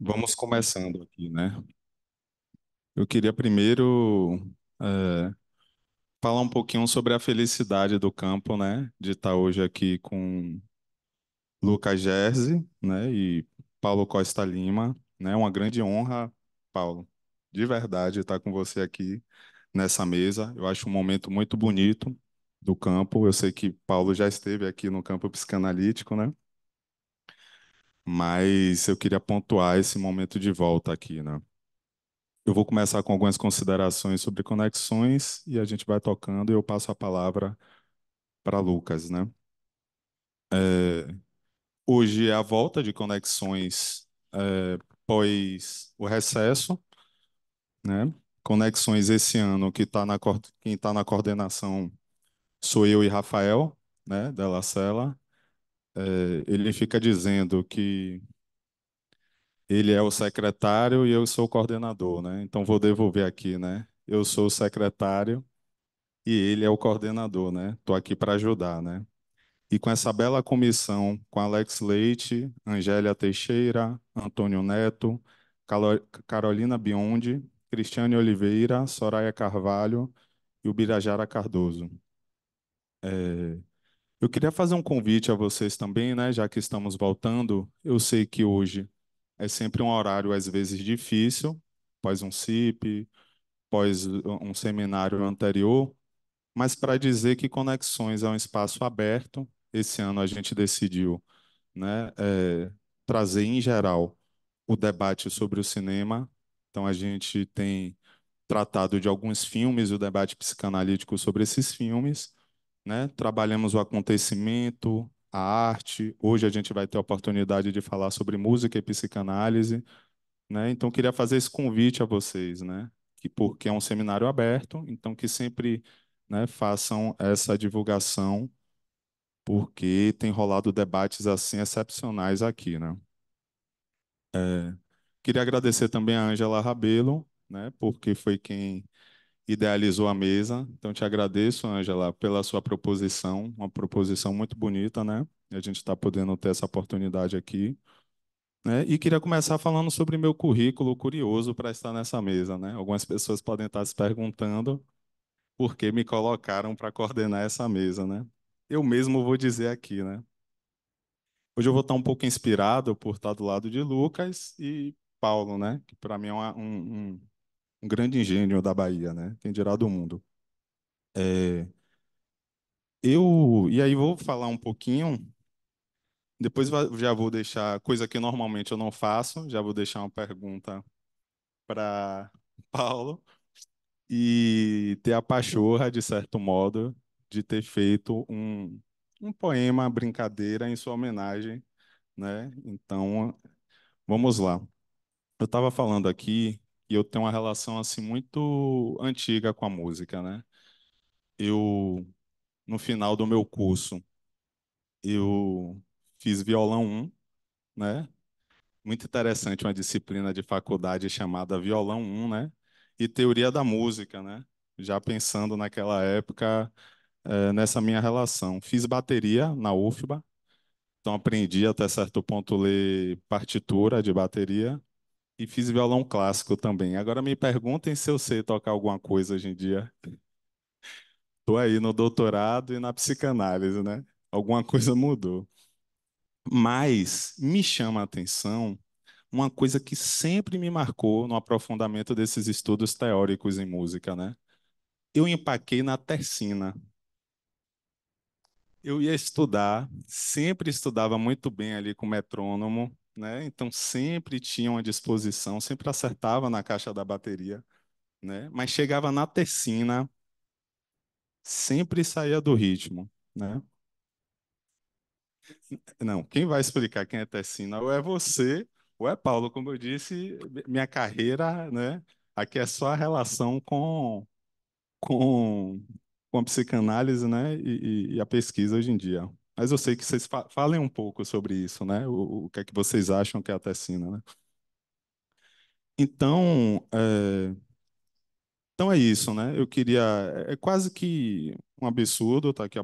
Vamos começando aqui, né? Eu queria primeiro é, falar um pouquinho sobre a felicidade do campo, né? De estar tá hoje aqui com Lucas Gerzi, né? E Paulo Costa Lima, né? Uma grande honra, Paulo, de verdade, estar tá com você aqui nessa mesa. Eu acho um momento muito bonito do campo. Eu sei que Paulo já esteve aqui no campo psicanalítico, né? mas eu queria pontuar esse momento de volta aqui, né? Eu vou começar com algumas considerações sobre conexões e a gente vai tocando e eu passo a palavra para Lucas, né? É, hoje é a volta de conexões é, pós o recesso, né? Conexões esse ano que tá na quem está na coordenação sou eu e Rafael, né? Della Sela é, ele fica dizendo que ele é o secretário e eu sou o coordenador, né? Então vou devolver aqui, né? Eu sou o secretário e ele é o coordenador, né? Tô aqui para ajudar, né? E com essa bela comissão, com Alex Leite, Angélia Teixeira, Antônio Neto, Carolina Biondi, Cristiane Oliveira, Soraya Carvalho e o Birajara Cardoso. É, eu queria fazer um convite a vocês também, né? Já que estamos voltando, eu sei que hoje é sempre um horário às vezes difícil, pós um CIP, pós um seminário anterior, mas para dizer que Conexões é um espaço aberto. Esse ano a gente decidiu, né, é, trazer em geral o debate sobre o cinema. Então a gente tem tratado de alguns filmes, o debate psicanalítico sobre esses filmes né? Trabalhamos o acontecimento, a arte. Hoje a gente vai ter a oportunidade de falar sobre música e psicanálise, né? Então queria fazer esse convite a vocês, né? Que porque é um seminário aberto, então que sempre, né, façam essa divulgação, porque tem rolado debates assim excepcionais aqui, né? É... Queria agradecer também a Ângela Rabelo, né, porque foi quem idealizou a mesa. Então, te agradeço, Angela, pela sua proposição, uma proposição muito bonita, né? A gente está podendo ter essa oportunidade aqui. Né? E queria começar falando sobre meu currículo curioso para estar nessa mesa, né? Algumas pessoas podem estar se perguntando por que me colocaram para coordenar essa mesa, né? Eu mesmo vou dizer aqui, né? Hoje eu vou estar um pouco inspirado por estar do lado de Lucas e Paulo, né? Que para mim é uma, um, um um grande engenho da Bahia, né? Quem dirá do mundo. É, eu, e aí vou falar um pouquinho, depois já vou deixar, coisa que normalmente eu não faço, já vou deixar uma pergunta para Paulo, e ter a pachorra, de certo modo, de ter feito um, um poema brincadeira em sua homenagem, né? Então, vamos lá. Eu estava falando aqui e eu tenho uma relação assim muito antiga com a música, né? Eu no final do meu curso eu fiz violão 1, né? Muito interessante uma disciplina de faculdade chamada violão 1, né? E teoria da música, né? Já pensando naquela época é, nessa minha relação. Fiz bateria na UFBA, então aprendi até certo ponto ler partitura de bateria e fiz violão clássico também. Agora me perguntem se eu sei tocar alguma coisa hoje em dia. Estou aí no doutorado e na psicanálise, né? Alguma coisa mudou. Mas me chama a atenção uma coisa que sempre me marcou no aprofundamento desses estudos teóricos em música, né? Eu empaquei na tercina. Eu ia estudar, sempre estudava muito bem ali com o metrônomo, né? Então sempre tinha uma disposição, sempre acertava na caixa da bateria, né? Mas chegava na tecina, sempre saía do ritmo, né? Não, quem vai explicar quem é tecina? ou é você ou é Paulo, como eu disse, minha carreira, né? Aqui é só a relação com com, com a psicanálise, né? E, e, e a pesquisa hoje em dia. Mas eu sei que vocês fa falem um pouco sobre isso, né? O, o, que é que vocês acham que é a Tessina, né? Então, é... então é isso, né? Eu queria. É, é quase que um absurdo estar tá aqui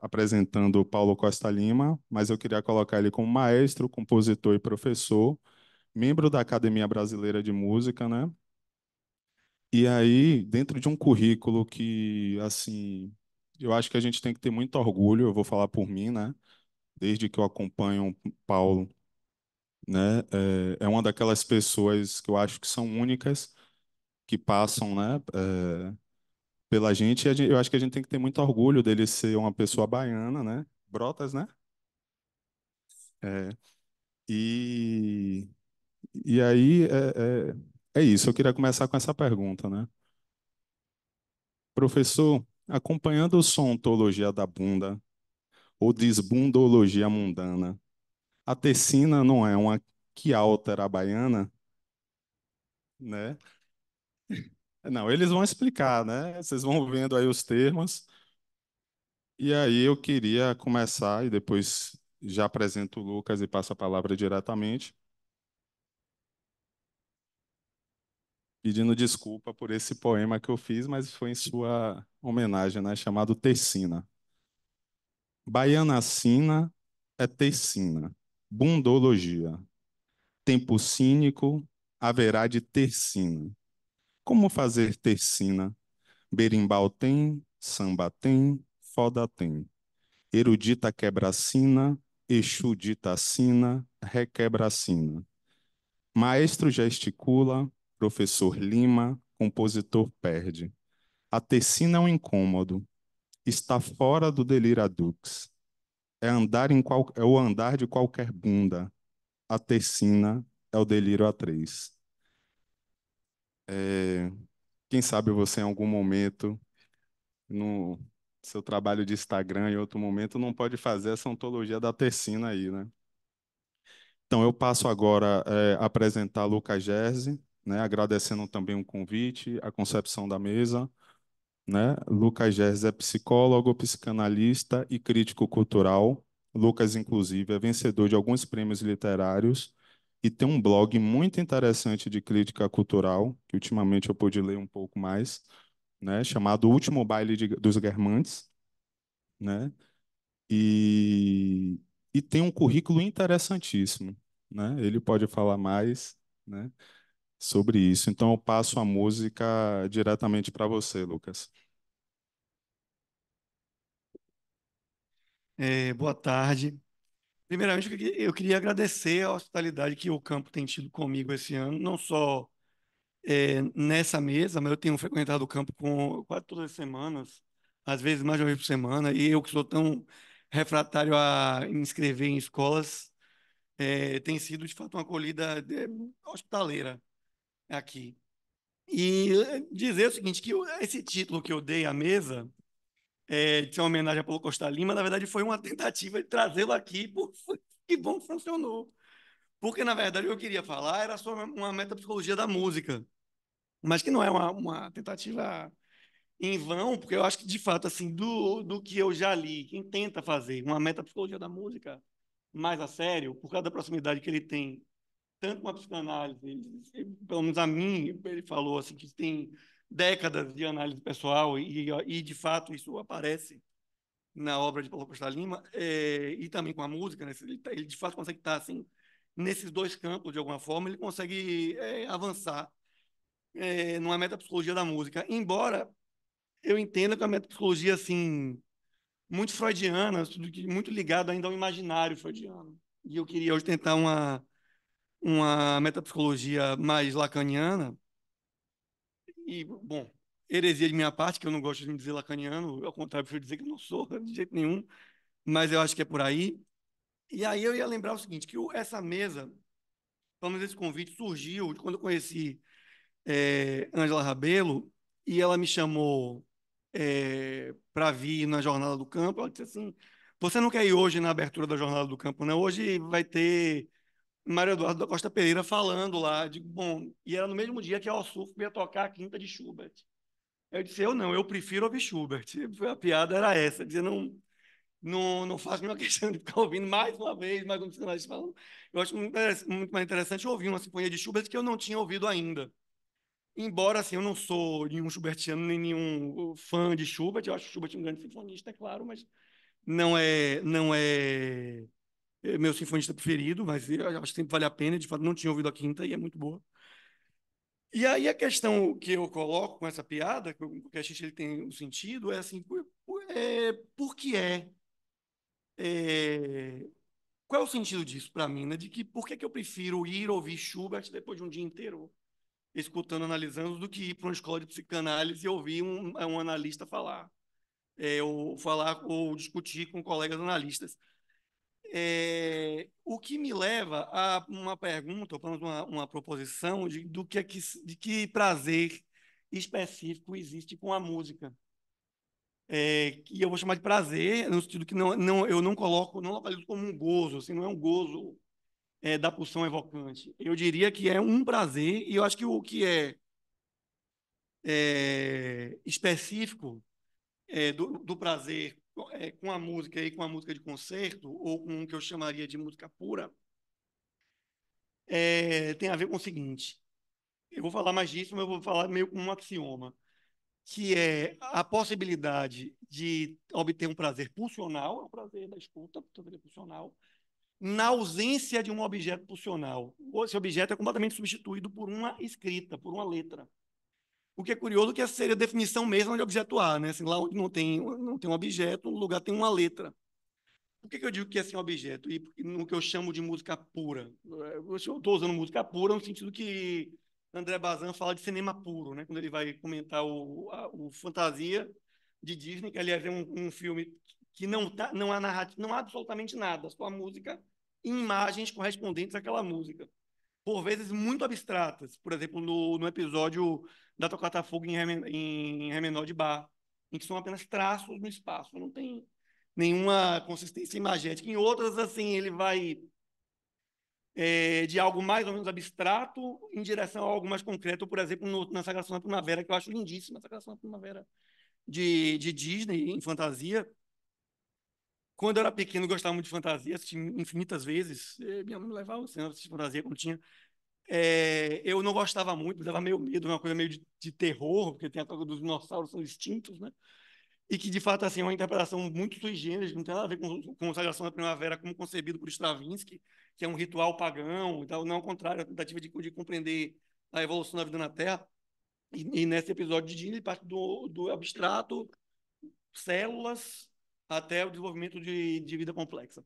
apresentando o Paulo Costa Lima, mas eu queria colocar ele como maestro, compositor e professor, membro da Academia Brasileira de Música, né? E aí, dentro de um currículo que, assim, eu acho que a gente tem que ter muito orgulho, eu vou falar por mim, né? Desde que eu acompanho o Paulo, né? É, é uma daquelas pessoas que eu acho que são únicas, que passam, né? É, pela gente, e eu acho que a gente tem que ter muito orgulho dele ser uma pessoa baiana, né? Brotas, né? É, e, e aí, é, é, é isso, eu queria começar com essa pergunta, né? Professor, acompanhando a ontologia da bunda ou desbundologia mundana. A tecina não é uma que altera a baiana, né? Não, eles vão explicar, né? Vocês vão vendo aí os termos. E aí eu queria começar e depois já apresento o Lucas e passo a palavra diretamente pedindo desculpa por esse poema que eu fiz, mas foi em sua homenagem, né? chamado Tercina. Baiana sina é tercina, bundologia. Tempo cínico haverá de tercina. Como fazer tercina? Berimbau tem, samba tem, foda tem. Erudita quebra-sina, exudita sina, requebra-sina. Maestro gesticula, Professor Lima, compositor perde. A tecina é um incômodo. Está fora do deliradux. É, andar em qual... é o andar de qualquer bunda. A tecina é o delírio a três. É... Quem sabe você em algum momento, no seu trabalho de Instagram em outro momento, não pode fazer essa ontologia da tecina aí, né? Então, eu passo agora é, a apresentar Lucas Gerzi, né, agradecendo também o convite, a concepção da mesa. Né? Lucas Gers é psicólogo, psicanalista e crítico cultural. Lucas, inclusive, é vencedor de alguns prêmios literários e tem um blog muito interessante de crítica cultural, que ultimamente eu pude ler um pouco mais, né? chamado O Último Baile de, dos Germantes. Né? E, e tem um currículo interessantíssimo. Né? Ele pode falar mais. Né? sobre isso. Então, eu passo a música diretamente para você, Lucas. É, boa tarde. Primeiramente, eu queria agradecer a hospitalidade que o campo tem tido comigo esse ano, não só é, nessa mesa, mas eu tenho frequentado o campo com quase todas as semanas, às vezes mais de uma vez por semana, e eu que sou tão refratário a me inscrever em escolas, é, tem sido de fato uma acolhida é, hospitaleira aqui. E eh, dizer o seguinte, que esse título que eu dei à mesa, é, de uma homenagem a Paulo Costa Lima, na verdade foi uma tentativa de trazê-lo aqui, que bom que funcionou. Porque, na verdade, o que eu queria falar era só uma metapsicologia da música, mas que não é uma, uma tentativa em vão, porque eu acho que, de fato, assim, do, do que eu já li, quem tenta fazer uma metapsicologia da música mais a sério, por causa da proximidade que ele tem tanto uma psicanálise, pelo menos a mim, ele falou assim que tem décadas de análise pessoal e, e de fato isso aparece na obra de Paulo Costa Lima é, e também com a música, né? ele, tá, ele, de fato consegue estar assim nesses dois campos de alguma forma, ele consegue é, avançar é, numa metapsicologia da música, embora eu entenda que é a metapsicologia assim muito freudiana, muito ligado ainda ao imaginário freudiano. E eu queria hoje tentar uma uma metapsicologia mais lacaniana, e, bom, heresia de minha parte, que eu não gosto de me dizer lacaniano, ao contrário, prefiro dizer que não sou de jeito nenhum, mas eu acho que é por aí. E aí eu ia lembrar o seguinte, que essa mesa, pelo menos esse convite, surgiu quando eu conheci Angela eh, Rabelo, e ela me chamou é, eh, para vir na Jornada do Campo. Ela disse assim, você não quer ir hoje na abertura da Jornada do Campo, né? Hoje vai ter Mário Eduardo da Costa Pereira falando lá. de bom, e era no mesmo dia que a Ossuf ia tocar a quinta de Schubert. Eu disse, eu não, eu prefiro ouvir Schubert. A piada era essa, dizer, não, não, não faço nenhuma questão de ficar ouvindo mais uma vez, mais um psicanalista falando. Eu acho muito, muito mais interessante ouvir uma sinfonia de Schubert que eu não tinha ouvido ainda. Embora, assim, eu não sou nenhum Schubertiano, nem nenhum fã de Schubert, eu acho Schubert um grande sinfonista, é claro, mas não é, não é é meu sinfonista preferido, mas acho que sempre vale a pena. De fato, não tinha ouvido a quinta e é muito boa. E aí a questão que eu coloco com essa piada, que a gente ele tem um sentido, é assim, por, é, por que é, é, Qual é o sentido disso para mim? Né? De que por que, é que eu prefiro ir ouvir Schubert depois de um dia inteiro escutando, analisando, do que ir para uma escola de psicanálise e ouvir um, um analista falar? É, ou falar ou discutir com colegas analistas. É, o que me leva a uma pergunta, ou pelo menos uma, uma proposição de, do que é que, de que prazer específico existe com a música. É, que eu vou chamar de prazer, no sentido que não, não, eu não coloco, não localizo como um gozo, assim, não é um gozo é, da pulsão evocante. Eu diria que é um prazer, e eu acho que o que é, é específico é, do, do prazer é, com a música aí, com a música de concerto, ou com o que eu chamaria de música pura, é, tem a ver com o seguinte. Eu vou falar mais disso, mas eu vou falar meio com um axioma, que é a possibilidade de obter um prazer pulsional, é o prazer da escuta, prazer pulsional, na ausência de um objeto pulsional. Esse objeto é completamente substituído por uma escrita, por uma letra. O que é curioso é que essa seria a definição mesma de objeto A, né? Assim, lá onde não tem, não tem um objeto, no lugar tem uma letra. Por que, que eu digo que é assim, um objeto? E no que eu chamo de música pura? Eu estou usando música pura no sentido que André Bazin fala de cinema puro, né? quando ele vai comentar o, a, o Fantasia de Disney, que aliás é um, um filme que não, tá, não há narrativa, não há absolutamente nada, só a música e imagens correspondentes àquela música. Por vezes muito abstratas. Por exemplo, no, no episódio da tocata fuga em, em ré, menor de bar, em que são apenas traços no espaço, não tem nenhuma consistência imagética. Em outras, assim, ele vai é, de algo mais ou menos abstrato em direção a algo mais concreto, por exemplo, no, na Sagração da Primavera, que eu acho lindíssima, a Sagração da Primavera de, de Disney, em fantasia. Quando eu era pequeno, eu gostava muito de fantasia, assisti infinitas vezes. É, minha mãe me levava ao cinema assistir fantasia quando tinha é, eu não gostava muito, dava meio medo, uma coisa meio de, de terror, porque tem a coisa dos dinossauros são extintos, né? E que, de fato, assim, é uma interpretação muito sui generis, não tem nada a ver com, a consagração da primavera como concebido por Stravinsky, que é um ritual pagão e tal. Não, ao contrário, a tentativa de, de, compreender a evolução da vida na Terra. E, e nesse episódio de ele parte do, do abstrato, células, até o desenvolvimento de, de vida complexa.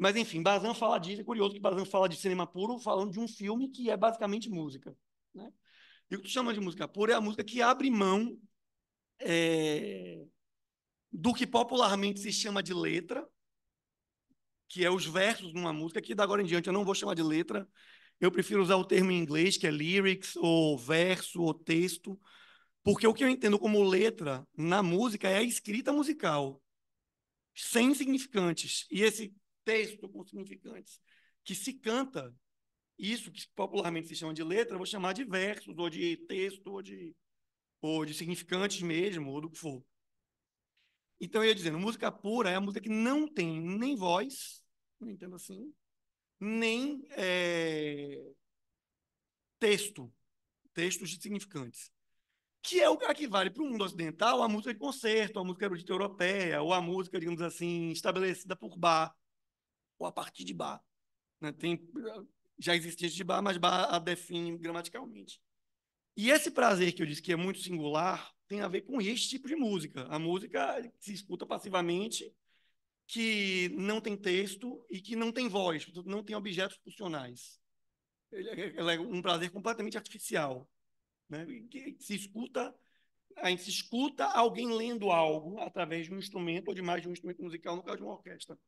Mas, enfim, Bazan fala disso. É curioso que Bazan fala de cinema puro falando de um filme que é basicamente música. Né? E o que tu chama de música pura é a música que abre mão é, do que popularmente se chama de letra, que é os versos numa música, que da agora em diante eu não vou chamar de letra, eu prefiro usar o termo em inglês, que é lyrics, ou verso, ou texto, porque o que eu entendo como letra na música é a escrita musical, sem significantes. E esse texto com significantes, que se canta. Isso que popularmente se chama de letra, eu vou chamar de versos, ou de texto, ou de, ou de significantes mesmo, ou do que for. Então, eu ia dizendo, música pura é a música que não tem nem voz, não entendo assim, nem é, texto, textos de significantes que é o que vale para o mundo ocidental a música de concerto, a música erudita europeia, ou a música, digamos assim, estabelecida por Bach, ou a partir de bar. Né? Tem, já existe gente de bar, mas bar a define gramaticalmente. E esse prazer que eu disse que é muito singular tem a ver com esse tipo de música. A música que se escuta passivamente, que não tem texto e que não tem voz, não tem objetos funcionais. É, ela é um prazer completamente artificial. Né? Que se escuta, a gente se escuta alguém lendo algo através de um instrumento ou de mais de um instrumento musical, no caso de uma orquestra.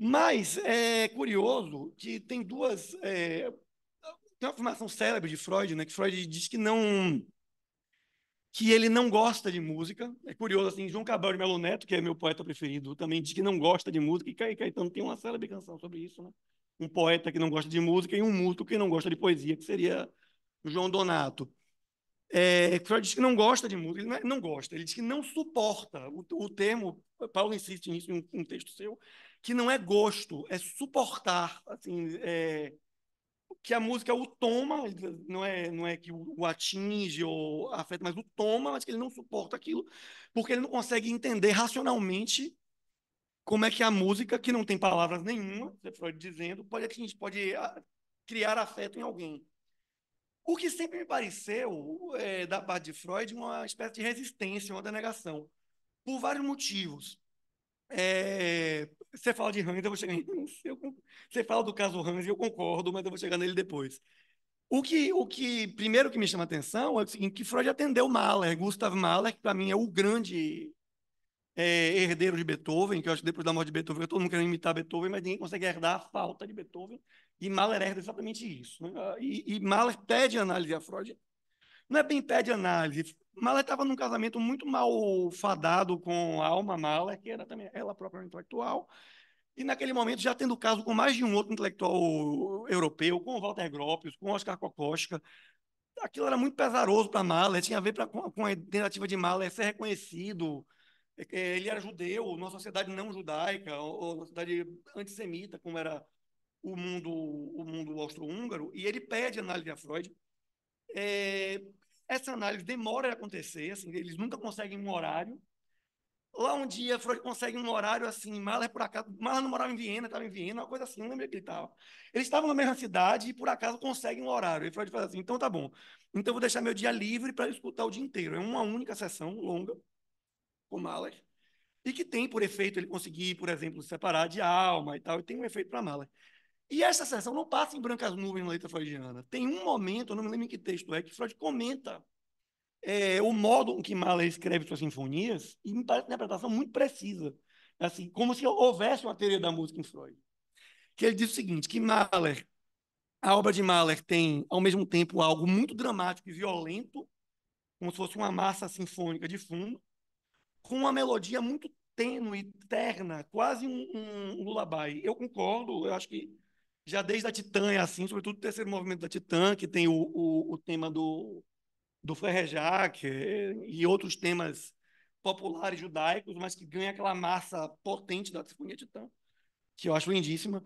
Mas é curioso que tem duas. É, tem uma afirmação célebre de Freud, né? Que Freud diz que não. que ele não gosta de música. É curioso, assim, João Cabral de Melo Neto, que é meu poeta preferido, também diz que não gosta de música. E Caetano tem uma célebre canção sobre isso, né? Um poeta que não gosta de música e um músico que não gosta de poesia, que seria João Donato. É, Freud diz que não gosta de música, ele não, é, não gosta, ele diz que não suporta. O, o termo, Paulo insiste nisso em um texto seu, que não é gosto, é suportar, assim, é, que a música o toma, não é, não é que o atinge ou afeta, mas o toma, mas que ele não suporta aquilo, porque ele não consegue entender racionalmente como é que a música, que não tem palavras nenhuma, Freud dizendo, pode gente pode ah, criar afeto em alguém. O que sempre me pareceu, é, da parte de Freud, uma espécie de resistência, uma denegação, por vários motivos. É, você fala de Hans, eu vou chegar em Hans. Eu, você fala do caso Hans, eu concordo, mas eu vou chegar nele depois. O que, o que primeiro que me chama a atenção é o seguinte, que Freud atendeu Mahler, Gustav Mahler, que para mim é o grande é, herdeiro de Beethoven, que eu acho que depois da morte de Beethoven, todo mundo querendo imitar Beethoven, mas ninguém consegue herdar a falta de Beethoven, e Mahler herda exatamente isso. Né? E, e Mahler pede análise a Freud não é bem pé de análise. Mahler estava num casamento muito mal fadado com a Alma Mahler, que era também ela própria intelectual, e naquele momento já tendo caso com mais de um outro intelectual europeu, com Walter Gropius, com Oscar Kokoschka, aquilo era muito pesaroso para Mahler, tinha a ver pra, com, a tentativa de Mahler ser reconhecido. É, é, ele era judeu, numa sociedade não judaica, ou uma sociedade antissemita, como era o mundo, o mundo austro-húngaro, e ele pede análise a Freud. É, essa análise demora a acontecer, assim, eles nunca conseguem um horário. Lá um dia, Freud consegue um horário assim, Mahler por acaso, Mahler não morava em Viena, estava em Viena, uma coisa assim, não lembro que ele estava. Eles estavam na mesma cidade e por acaso conseguem um horário. E Freud fala assim, então tá bom, então vou deixar meu dia livre para escutar o dia inteiro. É uma única sessão longa com Mahler e que tem por efeito ele conseguir, por exemplo, separar de alma e tal, e tem um efeito para Mahler. E essa sessão não passa em brancas nuvens na letra freudiana. Tem um momento, eu não me lembro em que texto é, que Freud comenta é, o modo em que Mahler escreve suas sinfonias e me parece uma interpretação muito precisa. Assim, como se houvesse uma teoria da música em Freud. Que ele diz o seguinte, que Mahler, a obra de Mahler tem, ao mesmo tempo, algo muito dramático e violento, como se fosse uma massa sinfônica de fundo, com uma melodia muito tênue, terna, quase um, um, um lullaby. Eu concordo, eu acho que já desde a Titã é assim, sobretudo o terceiro movimento da Titã, que tem o, o, o tema do, do Ferrejac é, e outros temas populares judaicos, mas que ganha aquela massa potente da Sinfonia Titã, que eu acho lindíssima.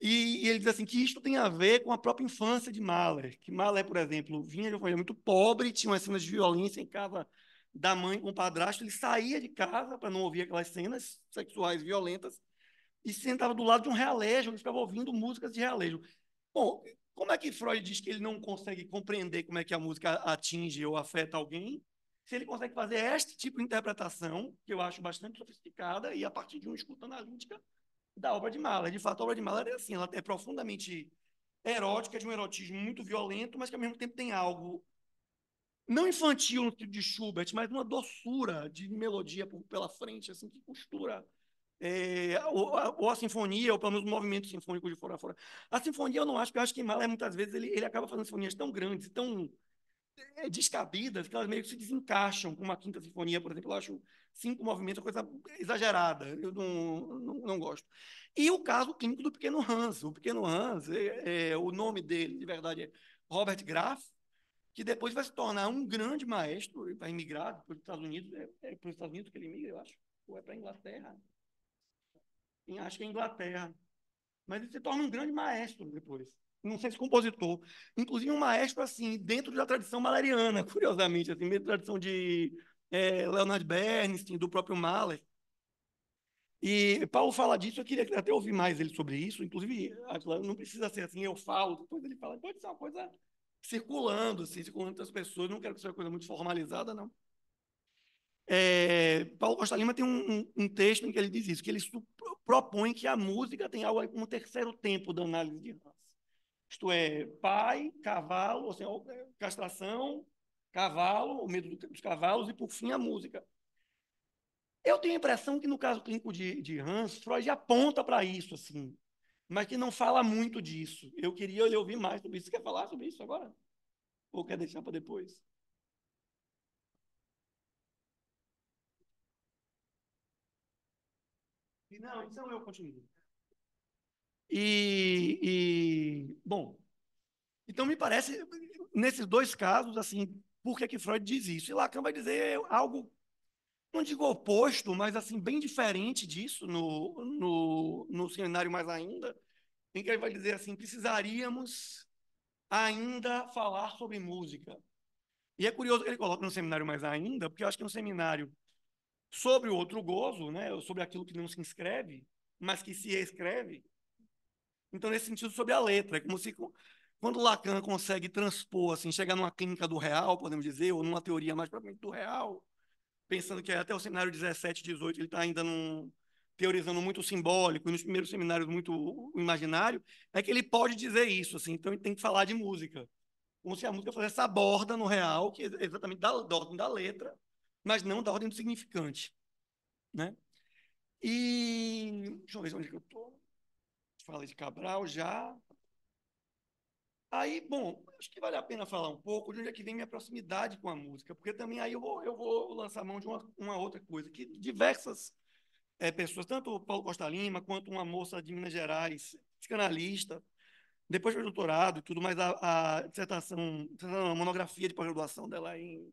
E, e, ele diz assim que isto tem a ver com a própria infância de Mahler, que Mahler, por exemplo, vinha de uma família muito pobre, tinha umas cenas de violência em casa da mãe com o padrasto, ele saía de casa para não ouvir aquelas cenas sexuais violentas, e sentava do lado de um realejo, eles ficava ouvindo músicas de realejo. Bom, como é que Freud diz que ele não consegue compreender como é que a música atinge ou afeta alguém? Se ele consegue fazer este tipo de interpretação, que eu acho bastante sofisticada, e a partir de uma escuta analítica da obra de Mahler. De fato, a obra de Mahler é assim, ela é profundamente erótica, de um erotismo muito violento, mas que ao mesmo tempo tem algo não infantil no tipo de Schubert, mas uma doçura de melodia pela frente, assim, que costura é, ou, ou, a sinfonia, ou pelo menos o movimento sinfônico de fora a fora. A sinfonia eu não acho, porque eu acho que Mahler muitas vezes ele, ele acaba fazendo sinfonias tão grandes, tão é, descabidas, que elas meio que se desencaixam com uma quinta sinfonia, por exemplo. Eu acho cinco movimentos coisa exagerada, eu não, não, não, gosto. E o caso clínico do Pequeno Hans. O Pequeno Hans, é, é, o nome dele, de verdade, é Robert Graff, que depois vai se tornar um grande maestro, vai emigrar para os Estados Unidos, é, é, para os Estados Unidos que ele migra, eu acho, ou é para a Inglaterra em, acho que em Inglaterra. Mas ele se torna um grande maestro depois. Não sei se compositor. Inclusive um maestro, assim, dentro da tradição malariana, curiosamente, assim, dentro da tradição de é, Leonard Bernstein, do próprio Mahler. E Paulo fala disso, eu queria até ouvir mais ele sobre isso. Inclusive, não precisa ser assim, eu falo, depois ele fala. Pode ser uma coisa circulando, assim, circulando entre as pessoas. Não quero que seja uma coisa muito formalizada, não. É, Paulo Costa Lima tem um, um, um, texto em que ele diz isso, que ele propõe que a música tem algo como um terceiro tempo da análise de Hans. Isto é, pai, cavalo, ou seja, é, castração, cavalo, o medo dos cavalos, e por fim a música. Eu tenho a impressão que no caso clínico de, de Hans, Freud aponta para isso, assim, mas que não fala muito disso. Eu queria ouvir mais sobre isso. Você quer falar sobre isso agora? Ou quer deixar para depois? Não, então eu continuo. E, e, bom, então me parece, nesses dois casos, assim, por que, que Freud diz isso? E Lacan vai dizer algo, não digo oposto, mas assim, bem diferente disso no, no, no seminário mais ainda, em que ele vai dizer assim, precisaríamos ainda falar sobre música. E é curioso que ele coloca no seminário mais ainda, porque eu acho que é um seminário sobre o outro gozo, né? sobre aquilo que não se inscreve, mas que se escreve. Então, nesse sentido, sobre a letra, é como se quando Lacan consegue transpor, assim, chegar numa clínica do real, podemos dizer, ou numa teoria mais propriamente do real, pensando que até o seminário 17, 18, ele está ainda num, teorizando muito simbólico, e nos primeiros seminários muito o imaginário, é que ele pode dizer isso, assim, então ele tem que falar de música. Como se a música fosse essa borda no real, que é exatamente da, da ordem da letra, mas não da ordem do significante. Né? E deixa eu ver onde é que eu estou. Falei de Cabral já. Aí, bom, acho que vale a pena falar um pouco de onde é que vem minha proximidade com a música, porque também aí eu vou, eu vou lançar mão de uma, uma outra coisa, que diversas é, pessoas, tanto o Paulo Costa Lima, quanto uma moça de Minas Gerais, psicanalista, depois do doutorado e tudo, mas a, a dissertação, a monografia de pós-graduação dela é em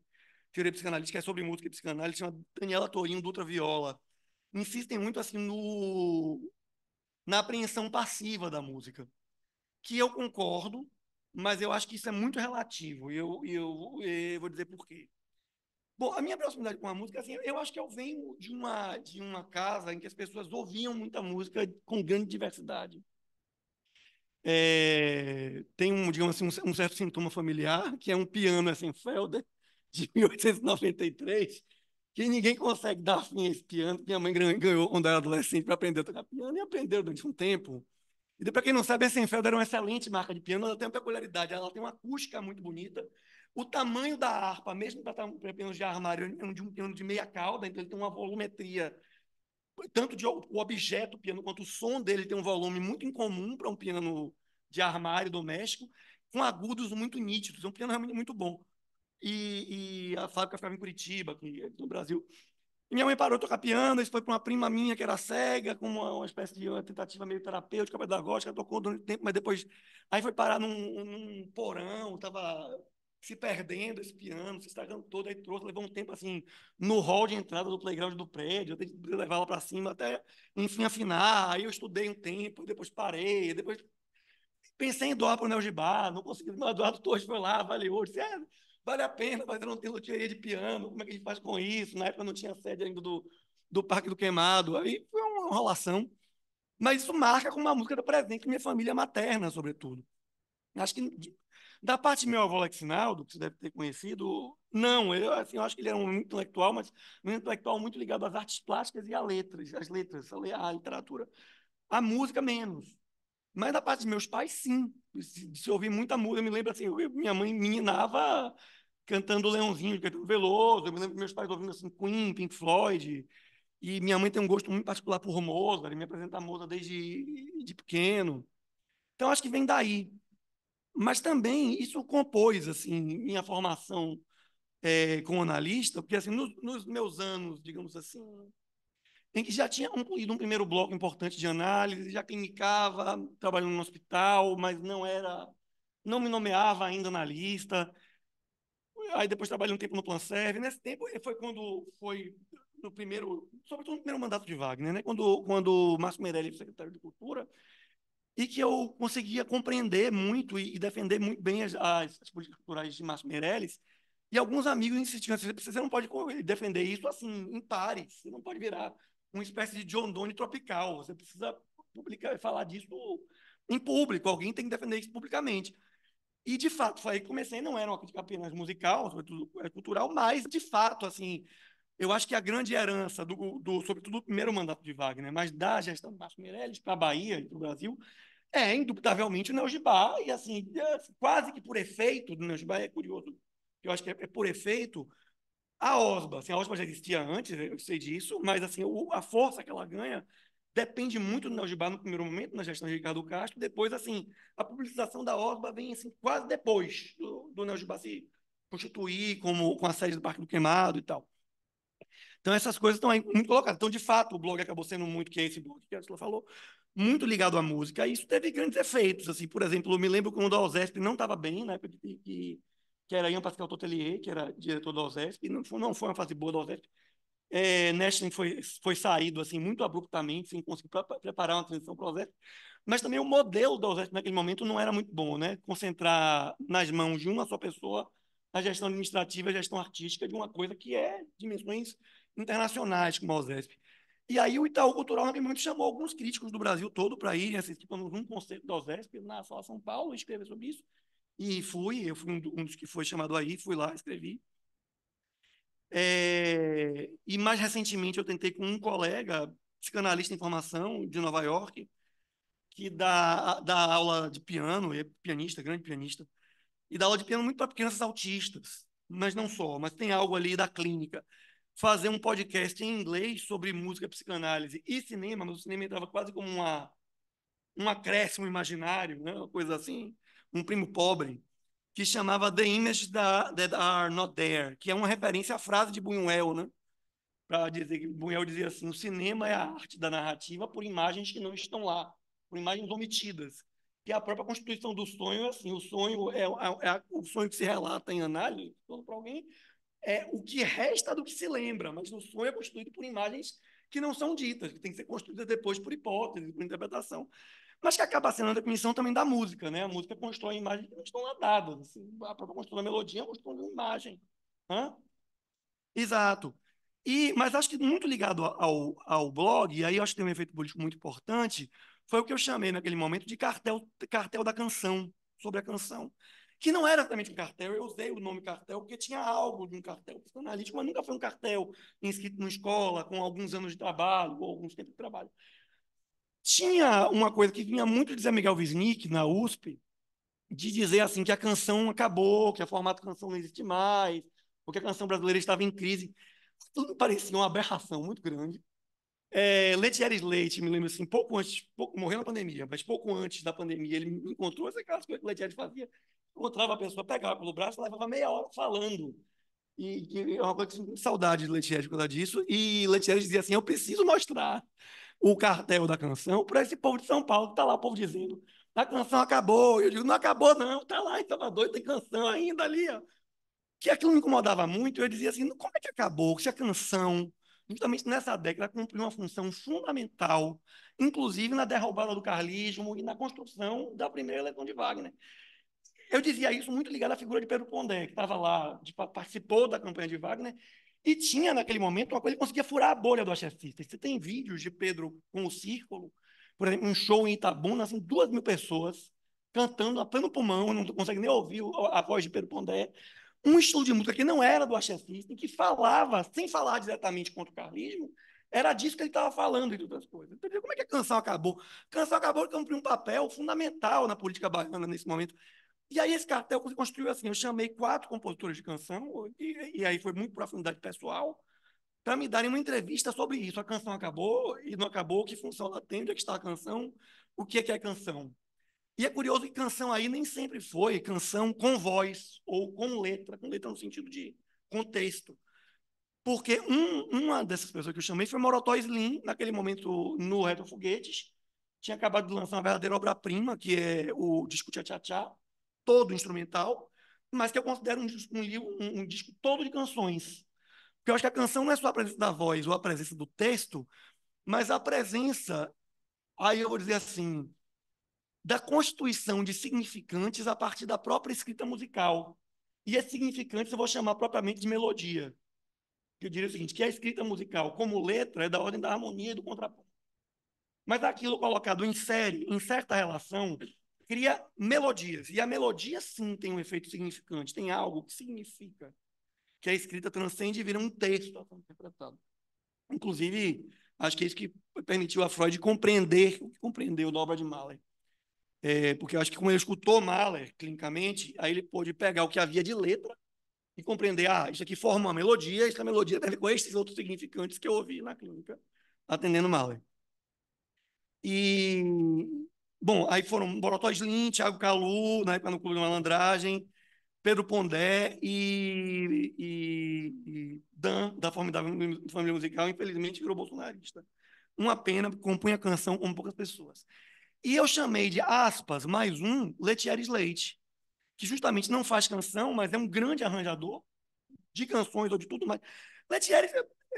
teoria psicanalítica que é sobre música e psicanálise, chama Daniela Torinho Dutra Viola. Insistem muito assim no na apreensão passiva da música, que eu concordo, mas eu acho que isso é muito relativo e eu, eu, eu vou dizer por quê. Bom, a minha proximidade com a música, assim, eu acho que eu venho de uma, de uma casa em que as pessoas ouviam muita música com grande diversidade. É, tem um, digamos assim, um, um, certo sintoma familiar, que é um piano assim, Felder, de 1893, que ninguém consegue dar fim a esse piano. Minha mãe ganhou quando era adolescente para aprender a tocar piano e aprendeu durante um tempo. E para quem não sabe, a Senfeld era uma excelente marca de piano, ela tem uma peculiaridade, ela tem uma acústica muito bonita. O tamanho da harpa, mesmo para pianos de armário, é de um piano de meia cauda, então ele tem uma volumetria, tanto de o objeto o piano quanto o som dele tem um volume muito incomum para um piano de armário doméstico, com agudos muito nítidos. É um piano realmente muito bom e, e a fábrica ficava em Curitiba, aqui no Brasil. Minha mãe parou de tocar piano, isso foi para uma prima minha que era cega, com uma, uma espécie de uma tentativa meio terapêutica, pedagógica, tocou durante um tempo, mas depois. Aí foi parar num, num porão, estava se perdendo esse piano, se estragando todo, aí trouxe, levou um tempo assim, no hall de entrada do playground do prédio, até levar ela para cima, até, enfim, afinar. Aí eu estudei um tempo, depois parei, depois pensei em doar para o Neogibá, não consegui, mas o Eduardo Torres foi lá, valeu, disse, é, Vale a pena, mas eu não tenho loteria de piano. Como é que a gente faz com isso? Na época não tinha sede ainda do, do Parque do Queimado. Aí foi uma enrolação. Mas isso marca como uma música do presente, minha família materna, sobretudo. Acho que da parte do meu avô Alexinaldo, que você deve ter conhecido, não, eu, assim, eu acho que ele era um intelectual, mas um intelectual muito ligado às artes plásticas e às letras, às letras, à literatura. A música, menos. Mas da parte dos meus pais, sim. Se, se ouvir muita música, eu me lembro assim, eu, minha mãe meninava cantando Leãozinho, cantando é Veloso. Eu me lembro que meus pais ouvindo assim, Queen, Pink Floyd. E minha mãe tem um gosto muito particular por Mozart, me apresenta a Mozart desde de pequeno. Então, acho que vem daí. Mas também isso compôs assim minha formação é, como analista, porque assim nos, nos, meus anos, digamos assim, em que já tinha concluído um, um primeiro bloco importante de análise, já clinicava, trabalhando no hospital, mas não era, não me nomeava ainda analista. Aí depois trabalhei um tempo no Planserv. Nesse tempo eh, foi quando foi no primeiro, sobretudo no primeiro mandato de Wagner, né? Quando quando Márcio Meirelli foi secretário de Cultura e que eu conseguia compreender muito e, defender muito bem as, as, as, políticas culturais de Márcio Meirelles. E alguns amigos insistiam, você, você não pode defender isso assim, em pares, você não pode virar uma espécie de John Donne tropical, você precisa publicar, falar disso em público, alguém tem que defender isso publicamente. E, de fato, foi aí que comecei. Não era uma crítica apenas musical, sobretudo é cultural, mas, de fato, assim, eu acho que a grande herança, do, do sobretudo do primeiro mandato de Wagner, mas da gestão do Márcio Meirelles para a Bahia e para o Brasil, é indubitavelmente o Neogibá. E, assim, quase que por efeito do Neogibá, é curioso, eu acho que é por efeito a Osba. Assim, a Osba já existia antes, eu sei disso, mas assim, o, a força que ela ganha Depende muito do Neogibá no primeiro momento, na gestão de Ricardo Castro. Depois, assim, a publicização da Orba vem assim, quase depois do, do Neogibá se constituir como, com a sede do Parque do Queimado e tal. Então, essas coisas estão aí muito colocadas. Então, de fato, o blog acabou sendo muito, que é esse blog que a Ursula falou, muito ligado à música. E isso teve grandes efeitos. Assim, por exemplo, eu me lembro quando o OSESP não estava bem, na época que, que, que era Ian Pascal Totelier, que era diretor da e Não foi, não foi uma fase boa do OSESP é, foi, foi saído assim muito abruptamente, sem conseguir preparar uma transição para o Ozeste, mas também o modelo da Ozeste naquele momento não era muito bom, né? Concentrar nas mãos de uma só pessoa a gestão administrativa, a gestão artística de uma coisa que é dimensões internacionais como a OZESP. E aí o Itaú Cultural naquele momento chamou alguns críticos do Brasil todo para ir assistir para um conceito da OZESP na Sala São Paulo, escrever sobre isso. E fui, eu fui um dos que foi chamado aí, fui lá, escrevi. É... E mais recentemente eu tentei com um colega, psicanalista em formação de Nova York, que dá, dá aula de piano, é pianista, grande pianista, e dá aula de piano muito para crianças autistas, mas não só, mas tem algo ali da clínica. Fazer um podcast em inglês sobre música, psicanálise e cinema, mas o cinema entrava quase como uma, um acréscimo imaginário, né? uma coisa assim, um primo pobre que chamava The Images That Are Not There, que é uma referência à frase de Buñuel, né? Para dizer que Buñuel dizia assim: o cinema é a arte da narrativa por imagens que não estão lá, por imagens omitidas. Que a própria constituição do sonho é assim: o sonho é, é, é o sonho que se relata em análise, todo então, para alguém, é o que resta do que se lembra, mas o sonho é constituído por imagens que não são ditas, que tem que ser construídas depois por hipótese, por interpretação mas que acaba sendo a definição também da música, né? A música constrói imagens que não estão lá dadas. Assim, a própria construção da melodia constrói uma imagem. Hã? Exato. E, mas acho que muito ligado ao, ao blog, e aí acho que tem um efeito político muito importante, foi o que eu chamei naquele momento de cartel, cartel da canção, sobre a canção. Que não era exatamente um cartel, eu usei o nome cartel porque tinha algo de um cartel psicanalítico, mas nunca foi um cartel inscrito numa escola, com alguns anos de trabalho, ou alguns tempos de trabalho. Tinha uma coisa que vinha muito de Zé Miguel Wisnik, na USP, de dizer assim que a canção acabou, que a formato canção não existe mais, porque a canção brasileira estava em crise. Tudo parecia uma aberração muito grande. É, Letieres Leite, me lembro assim, pouco antes, pouco, morreu na pandemia, mas pouco antes da pandemia, ele encontrou essa aquelas que que Letieres fazia. Encontrava a pessoa, pegava pelo braço, levava meia hora falando. E, e é uma coisa que saudade de Letieres por causa disso. E Letieres dizia assim: Eu preciso mostrar o cartel da canção para esse povo de São Paulo, que está lá o povo dizendo: a canção acabou. Eu digo: não acabou, não, está lá em então Salvador, tá tem canção ainda ali. Ó. Que aquilo me incomodava muito. Eu dizia assim: como é que acabou? Se a canção, justamente nessa década, cumpriu uma função fundamental, inclusive na derrubada do carlismo e na construção da primeira eleição de Wagner. Eu dizia isso muito ligado à figura de Pedro Pondé, que estava lá, de, participou da campanha de Wagner e tinha, naquele momento, uma coisa, ele conseguia furar a bolha do axé Você tem vídeos de Pedro com o círculo, por exemplo, um show em Itabuna, assim, duas mil pessoas cantando a pleno pulmão, não consegue nem ouvir a voz de Pedro Pondé. Um estilo de música que não era do axé-fista, que falava, sem falar diretamente contra o carlismo, era disso que ele estava falando, e outras coisas. Então, como é que a canção acabou? A canção acabou cumpriu um papel fundamental na política baiana nesse momento, e aí esse cartel construiu assim, eu chamei quatro compositores de canção, e, e aí foi muito profundidade pessoal, para me darem uma entrevista sobre isso. A canção acabou e não acabou, que função ela tem, onde é que está a canção, o que é que é canção. E é curioso que canção aí nem sempre foi canção com voz ou com letra, com letra no sentido de contexto. Porque um, uma dessas pessoas que eu chamei foi Morotó Slim, naquele momento no Retro Foguetes. Tinha acabado de lançar uma verdadeira obra-prima, que é o disco Tchá Tchá Tchá, todo instrumental, mas que eu considero um, um, um disco todo de canções. Porque eu acho que a canção não é só a presença da voz ou a presença do texto, mas a presença, aí eu vou dizer assim, da constituição de significantes a partir da própria escrita musical. E esses significantes eu vou chamar propriamente de melodia. Eu diria o seguinte, que a escrita musical como letra é da ordem da harmonia e do contraponto. Mas aquilo colocado em série, em certa relação, cria melodias. E a melodia, sim, tem um efeito significante, tem algo que significa que a escrita transcende e vira um texto interpretado. Inclusive, acho que é isso que permitiu a Freud compreender o que compreendeu da obra de Mahler. É, porque eu acho que quando ele escutou Mahler clinicamente, aí ele pôde pegar o que havia de letra e compreender, ah, isso aqui forma uma melodia, essa melodia deve com esses outros significantes que eu ouvi na clínica atendendo Mahler. E Bom, aí foram Borotó Slim, Thiago Calu, na época no Clube de Malandragem, Pedro Pondé e, e, e Dan, da Formidável Família Musical, infelizmente virou bolsonarista. Uma pena, compunha canção com poucas pessoas. E eu chamei de aspas, mais um, Letieres Leite, que justamente não faz canção, mas é um grande arranjador de canções ou de tudo mais. Letieres,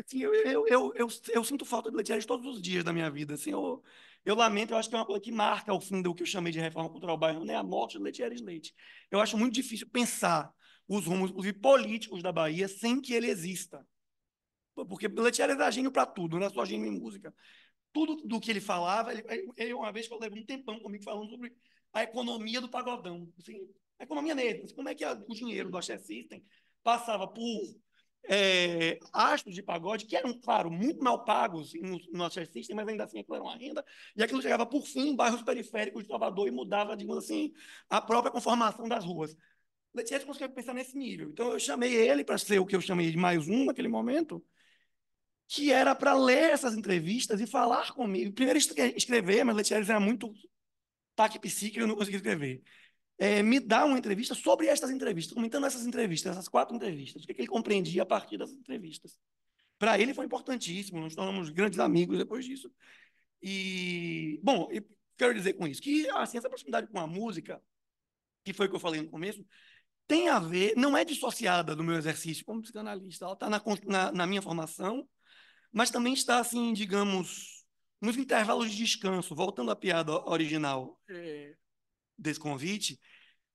assim, eu, eu, eu, eu, sinto falta de Letieres todos os dias da minha vida. Assim, eu, eu lamento, eu acho que é uma coisa que marca o fim do que eu chamei de reforma cultural baiana, né? a morte do Letieres Leite. Eu acho muito difícil pensar os rumos, políticos da Bahia, sem que ele exista. Porque Letieres é gênio para tudo, não é só gênio em música. Tudo do que ele falava, ele, ele uma vez levou um tempão comigo falando sobre a economia do pagodão. Assim, a economia negra, assim, como é que o dinheiro do Axé System passava por é, astros de pagode, que eram, claro, muito mal pagos no nosso sistema, mas ainda assim eram uma renda, e aquilo chegava, por fim, em bairros periféricos de Salvador e mudava, digamos assim, a própria conformação das ruas. Letícia conseguiu pensar nesse nível. Então, eu chamei ele para ser o que eu chamei de mais um naquele momento, que era para ler essas entrevistas e falar comigo. Primeiro escrever, mas Letícia era muito taque psíquico, eu não conseguia escrever é, me dar uma entrevista sobre estas entrevistas, comentando essas entrevistas, essas quatro entrevistas, o que, é que ele compreendia a partir dessas entrevistas. Para ele foi importantíssimo, nós tornamos grandes amigos depois disso. E, bom, eu quero dizer com isso que assim, essa proximidade com a música, que foi o que eu falei no começo, tem a ver, não é dissociada do meu exercício como psicanalista, ela está na, na, na minha formação, mas também está, assim, digamos, nos intervalos de descanso, voltando à piada original. É, desse convite,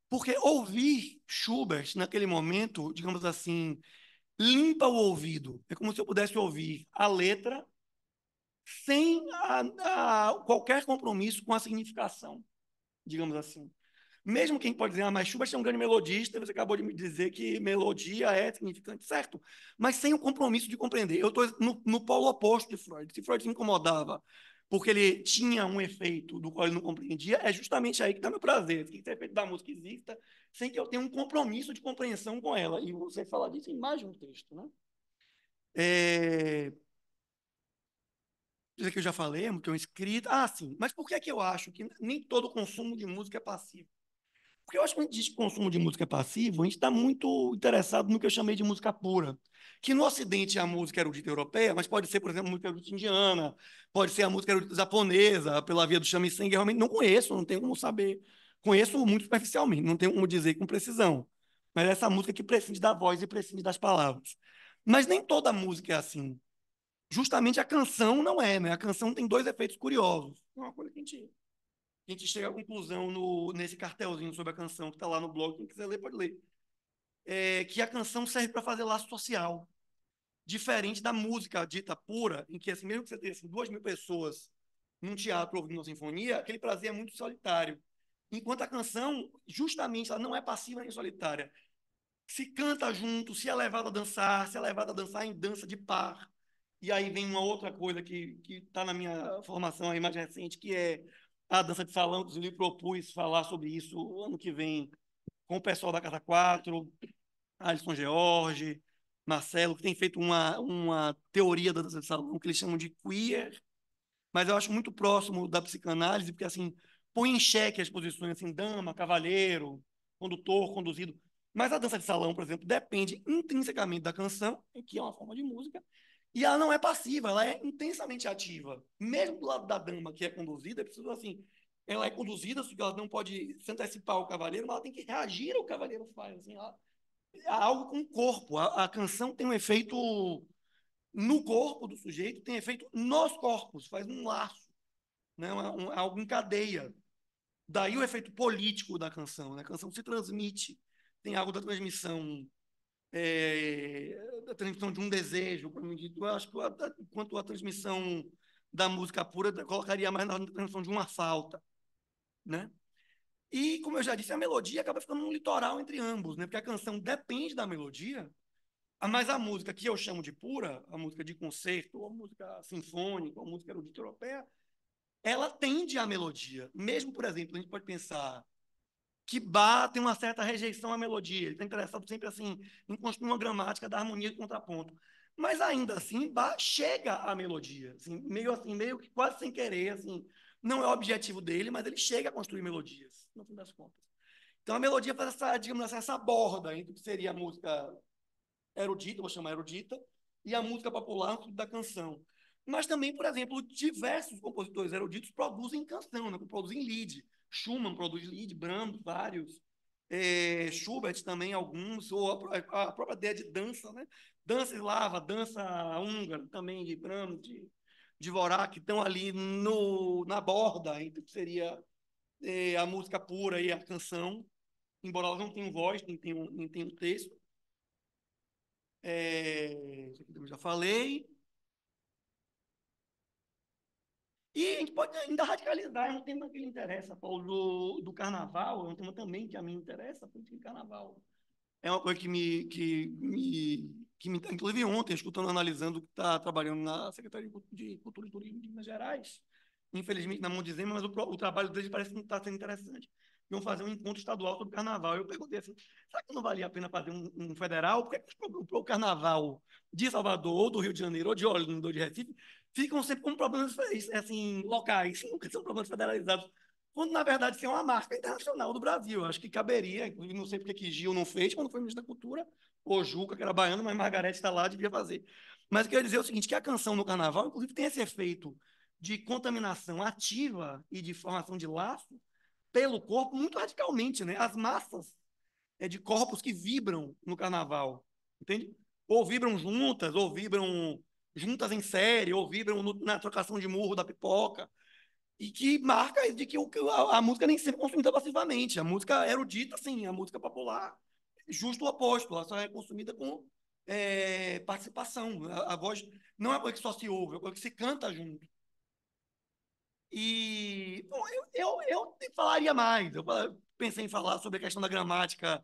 porque ouvir Schubert naquele momento, digamos assim, limpa o ouvido. É como se eu pudesse ouvir a letra sem a, a, qualquer compromisso com a significação, digamos assim. Mesmo quem pode dizer, ah, mas Schubert é um grande melodista, você acabou de me dizer que melodia é significante, certo? Mas sem o compromisso de compreender. Eu estou no, no polo oposto de Freud. Se Freud se incomodava porque ele tinha um efeito do qual ele não compreendia, é justamente aí que dá meu prazer. Que assim, esse efeito da música exista sem que eu tenha um compromisso de compreensão com ela. E você fala disso em mais de um texto. Né? É... Isso aqui eu já falei, é, é muito escrito. Ah, sim. Mas por que, é que eu acho que nem todo consumo de música é passivo? Porque eu acho que quando a gente diz consumo de música é passiva, a gente está muito interessado no que eu chamei de música pura. Que no Ocidente é a música é erudita europeia, mas pode ser, por exemplo, a música erudita indiana, pode ser a música erudita japonesa, pela via do shamisen, que realmente não conheço, não tenho como saber. Conheço muito superficialmente, não tenho como dizer com precisão. Mas é essa música que prescinde da voz e prescinde das palavras. Mas nem toda música é assim. Justamente a canção não é, né? A canção tem dois efeitos curiosos. É uma coisa que a gente a gente chega à conclusão no, nesse cartelzinho sobre a canção que está lá no blog. Quem quiser ler, pode ler. É, que a canção serve para fazer laço social. Diferente da música dita pura, em que, assim, mesmo que você tenha assim, duas mil pessoas num teatro ouvindo uma sinfonia, aquele prazer é muito solitário. Enquanto a canção, justamente, ela não é passiva nem solitária. Se canta junto, se é levado a dançar, se é levado a dançar em dança de par. E aí vem uma outra coisa que está na minha formação aí mais recente, que é a dança de salão, inclusive, propus falar sobre isso ano que vem com o pessoal da Casa 4, Alisson George, Marcelo, que tem feito uma, uma teoria da dança de salão que eles chamam de queer, mas eu acho muito próximo da psicanálise, porque assim põe em xeque as posições assim, dama, cavalheiro, condutor, conduzido. Mas a dança de salão, por exemplo, depende intrinsecamente da canção, que é uma forma de música, e ela não é passiva, ela é intensamente ativa. Mesmo do lado da dama que é conduzida, é preciso assim, ela é conduzida, ela não pode se antecipar ao cavaleiro, mas ela tem que reagir ao cavaleiro faz. Assim, ela, é algo com o corpo. A, a, canção tem um efeito no corpo do sujeito, tem efeito nos corpos, faz um laço, né? um, algo em cadeia. Daí o efeito político da canção. Né? A canção se transmite, tem algo da transmissão é, a transmissão de um desejo, propriamente dito. Eu acho que, quanto à transmissão da música pura, colocaria mais na transmissão de uma falta, né? E, como eu já disse, a melodia acaba ficando um litoral entre ambos, né? Porque a canção depende da melodia, mas a música que eu chamo de pura, a música de concerto, ou a música sinfônica, ou a música erudita europeia, ela tende à melodia. Mesmo, por exemplo, a gente pode pensar que Bach tem uma certa rejeição à melodia. Ele está interessado sempre assim em construir uma gramática da harmonia e contraponto. Mas ainda assim, Bach chega à melodia, assim, meio assim, meio que quase sem querer, assim, não é o objetivo dele, mas ele chega a construir melodias, no fim das contas. Então a melodia faz essa, digamos assim, essa borda entre o que seria a música erudita, vou chamar erudita, e a música popular da canção. Mas também, por exemplo, diversos compositores eruditos produzem canção, né? produzem lead. Schumann produz lead, Brahms, vários. É, Schubert também, alguns. Ou a, a, própria ideia de dança, né? Dança eslava, dança húngara também, de Brahms, de, de Vorak, que estão ali no, na borda entre o que seria é, a música pura e a canção, embora elas não tenham voz, nem tenham, nem tenham texto. É, já falei. E a gente pode ainda radicalizar, é um tema que lhe interessa, Paulo, do, do carnaval, é um tema também que a mim interessa, porque de carnaval. É uma coisa que me, que me, que me. Inclusive, ontem, escutando, analisando o que está trabalhando na Secretaria de Cultura e Turismo de Minas Gerais, infelizmente na mão de Zema, mas o, o trabalho deles parece que não está sendo interessante. Iam fazer um encontro estadual sobre o carnaval. Eu perguntei assim: será que não valia a pena fazer um, um federal? Por que, o, o carnaval de Salvador, ou do Rio de Janeiro, ou de Olinda, ou de Recife, ficam sempre com problemas assim, locais, nunca são problemas federalizados. Quando, na verdade, isso é uma marca internacional do Brasil. acho que caberia, inclusive, não sei porque que Gil não fez quando foi ministro da Cultura, ou Juca, que era baiano, mas Margarete está lá, devia fazer. Mas o que eu ia dizer é o seguinte, que a canção no carnaval, inclusive, tem esse efeito de contaminação ativa e de formação de laço pelo corpo muito radicalmente, né? As massas é de corpos que vibram no carnaval, entende? Ou vibram juntas, ou vibram juntas em série ou vibram no, na trocação de murro da pipoca. E que marca de que o, a, a, música nem sempre é consumida passivamente. A música erudita, sim, a música popular, justo o oposto, ela só é consumida com é, participação. A, a, voz não é uma coisa que só se ouve, é uma coisa que se canta junto. E bom, eu, eu, eu falaria mais. Eu pensei em falar sobre a questão da gramática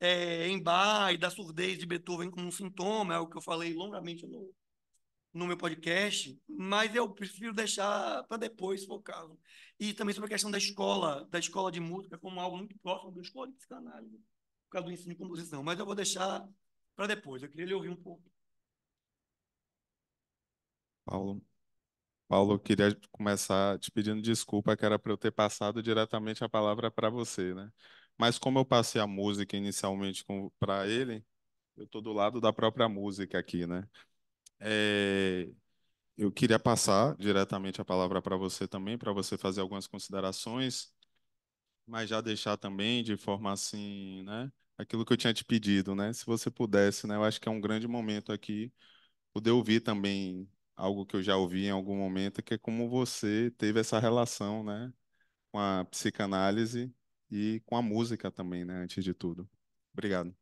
é, em bar e da surdez de Beethoven como um sintoma, é o que eu falei longamente no, no meu podcast, mas eu prefiro deixar para depois, se for o caso. E também sobre a questão da escola, da escola de música, como algo muito próximo da escola de psicanálise, por causa do ensino de composição. Mas eu vou deixar para depois, eu queria lhe ouvir um pouco. Paulo, Paulo, eu queria começar te pedindo desculpa, que era para eu ter passado diretamente a palavra para você, né? Mas como eu passei a música inicialmente para ele, eu estou do lado da própria música aqui, né? É, eu queria passar diretamente a palavra para você também, para você fazer algumas considerações, mas já deixar também de forma assim, né? Aquilo que eu tinha te pedido, né? Se você pudesse, né? Eu acho que é um grande momento aqui poder ouvir também algo que eu já ouvi em algum momento, que é como você teve essa relação, né? Com a psicanálise e com a música também, né? Antes de tudo. Obrigado.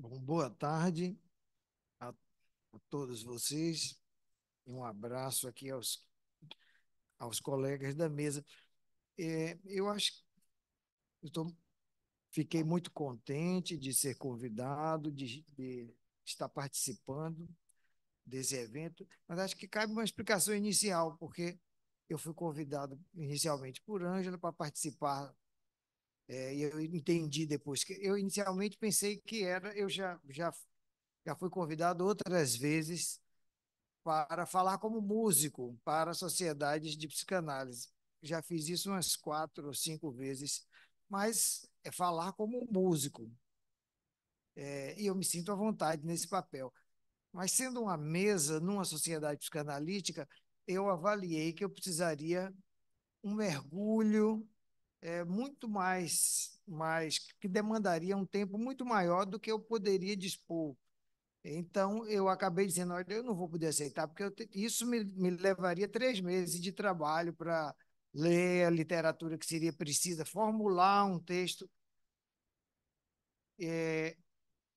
Bom, boa tarde a todos vocês e um abraço aqui aos, aos colegas da mesa. É, eu acho que eu fiquei muito contente de ser convidado, de, de estar participando desse evento, mas acho que cabe uma explicação inicial, porque eu fui convidado inicialmente por Ângela para participar é, eu entendi depois que eu inicialmente pensei que era, eu já, já, já fui convidado outras vezes para falar como músico para sociedades de psicanálise. Já fiz isso umas quatro ou cinco vezes, mas é falar como músico. É, e eu me sinto à vontade nesse papel. Mas sendo uma mesa numa sociedade psicanalítica, eu avaliei que eu precisaria um mergulho é, muito mais, mais, que demandaria um tempo muito maior do que eu poderia dispor. Então, eu acabei dizendo, olha, eu não vou poder aceitar, porque te... isso me, me levaria três meses de trabalho para ler a literatura que seria precisa, formular um texto. É,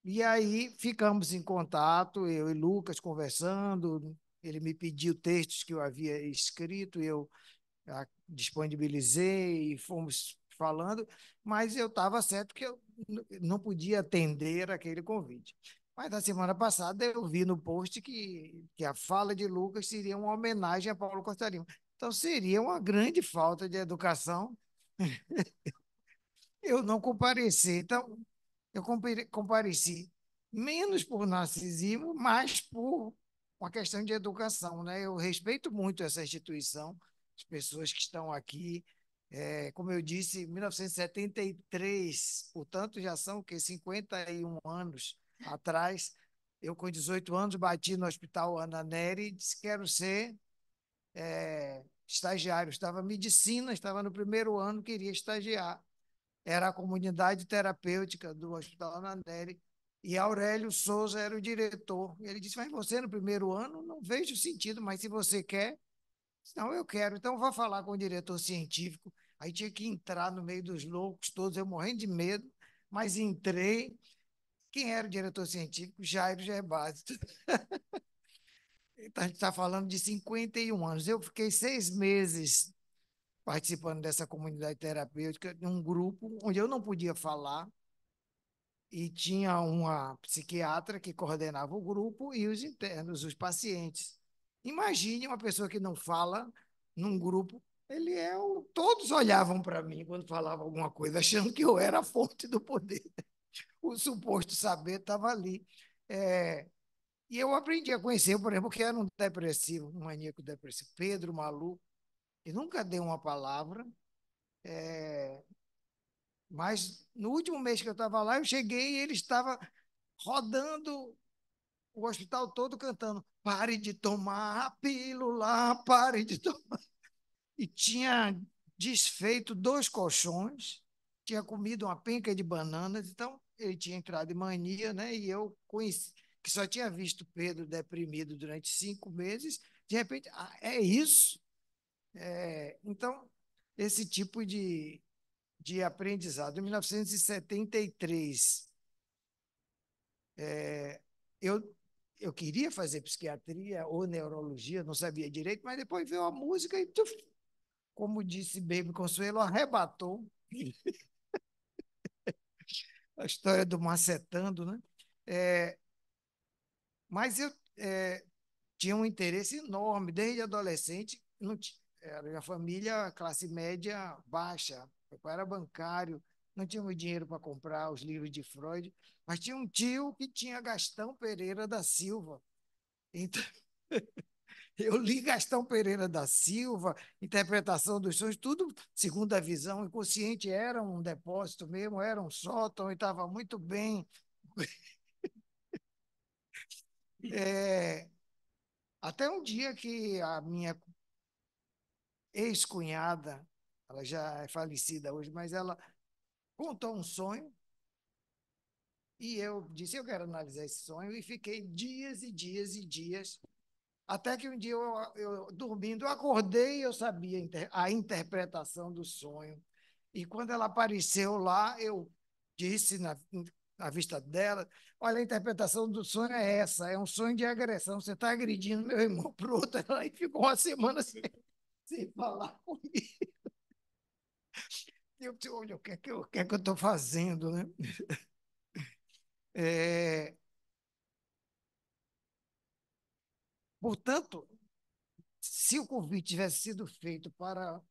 e aí ficamos em contato, eu e Lucas conversando. Ele me pediu textos que eu havia escrito, eu disponibilizei e fomos falando, mas eu estava certo que eu não podia atender aquele convite. Mas na semana passada eu vi no post que, que a fala de Lucas seria uma homenagem a Paulo Costa Lima. Então seria uma grande falta de educação eu não compareci. Então, eu compareci menos por narcisismo, mais por uma questão de educação. Né? Eu respeito muito essa instituição as pessoas que estão aqui. É, como eu disse, 1973, portanto, já são que 51 anos atrás. Eu, com 18 anos, bati no hospital Ana Nery, e disse: Quero ser é, estagiário. Estava medicina, estava no primeiro ano, queria estagiar. Era a comunidade terapêutica do hospital Ana Nery E Aurélio Souza era o diretor. Ele disse: Mas você, no primeiro ano, não vejo sentido, mas se você quer, não, eu quero. Então, vou falar com o diretor científico. Aí tinha que entrar no meio dos loucos todos, eu morrendo de medo, mas entrei. Quem era o diretor científico? Jairo Gerbasito. então, a gente está falando de 51 anos. Eu fiquei seis meses participando dessa comunidade terapêutica, num grupo onde eu não podia falar, e tinha uma psiquiatra que coordenava o grupo e os internos, os pacientes. Imagine uma pessoa que não fala num grupo. Ele é o... Todos olhavam para mim quando falava alguma coisa, achando que eu era a fonte do poder. O suposto saber estava ali. É... E eu aprendi a conhecer, por exemplo, que era um depressivo, um maníaco depressivo, Pedro Malu, que nunca deu uma palavra. É... Mas no último mês que eu estava lá, eu cheguei e ele estava rodando o hospital todo cantando: pare de tomar a pílula, pare de tomar. E tinha desfeito dois colchões, tinha comido uma penca de bananas, então ele tinha entrado em mania, né? E eu conheci, que só tinha visto Pedro deprimido durante cinco meses, de repente, ah, é isso? É, então, esse tipo de, de aprendizado. Em 1973, é, eu eu queria fazer psiquiatria ou neurologia, não sabia direito, mas depois veio a música e, tuf, como disse Baby Consuelo, arrebatou. a história do macetando, né? É, mas eu é, tinha um interesse enorme, desde adolescente, não tinha, era minha família classe média baixa, meu pai era bancário, não tínhamos dinheiro para comprar os livros de Freud, mas tinha um tio que tinha Gastão Pereira da Silva. Então, eu li Gastão Pereira da Silva, interpretação dos sonhos, tudo segundo a visão inconsciente, era um depósito mesmo, era um sótão e estava muito bem. É, até um dia que a minha ex-cunhada, ela já é falecida hoje, mas ela contou um sonho e eu disse: Eu quero analisar esse sonho. E fiquei dias e dias e dias. Até que um dia eu, eu dormindo, eu acordei eu sabia a interpretação do sonho. E quando ela apareceu lá, eu disse na, na vista dela: Olha, a interpretação do sonho é essa, é um sonho de agressão. Você está agredindo meu irmão para outro. Ela ficou uma semana sem, sem falar comigo. Eu, olha, o que é que eu é estou fazendo, né? É... Portanto, se o convite tivesse sido feito para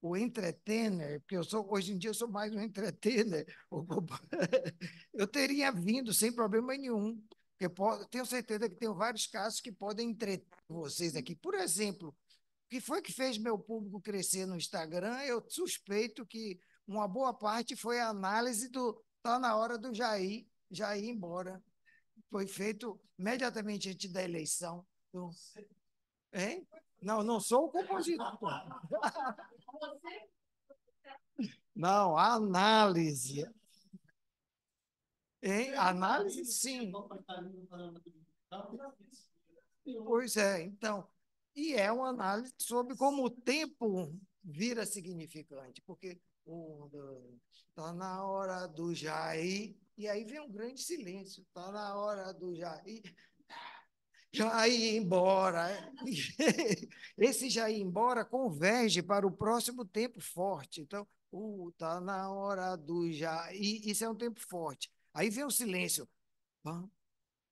o entretener porque eu sou, hoje em dia eu sou mais um entretener eu teria vindo sem problema nenhum. Eu posso, tenho certeza que tem vários casos que podem entreter vocês aqui. Por exemplo, o que foi que fez meu público crescer no Instagram? Eu suspeito que uma boa parte foi a análise do está na hora do Jair, Jair ir embora. Foi feito imediatamente antes da eleição. Hein? Não, não sou o compositor. Não, a análise. Hein? Análise, sim. Pois é, então. E é uma análise sobre como o tempo vira significante, porque um, dois. Tá na hora do Jair. E aí vem um grande silêncio. Tá na hora do Jair. Jair embora. Esse Jair embora converge para o próximo tempo forte. Então, uh, tá na hora do Jair. Isso é um tempo forte. Aí vem o um silêncio. Pam,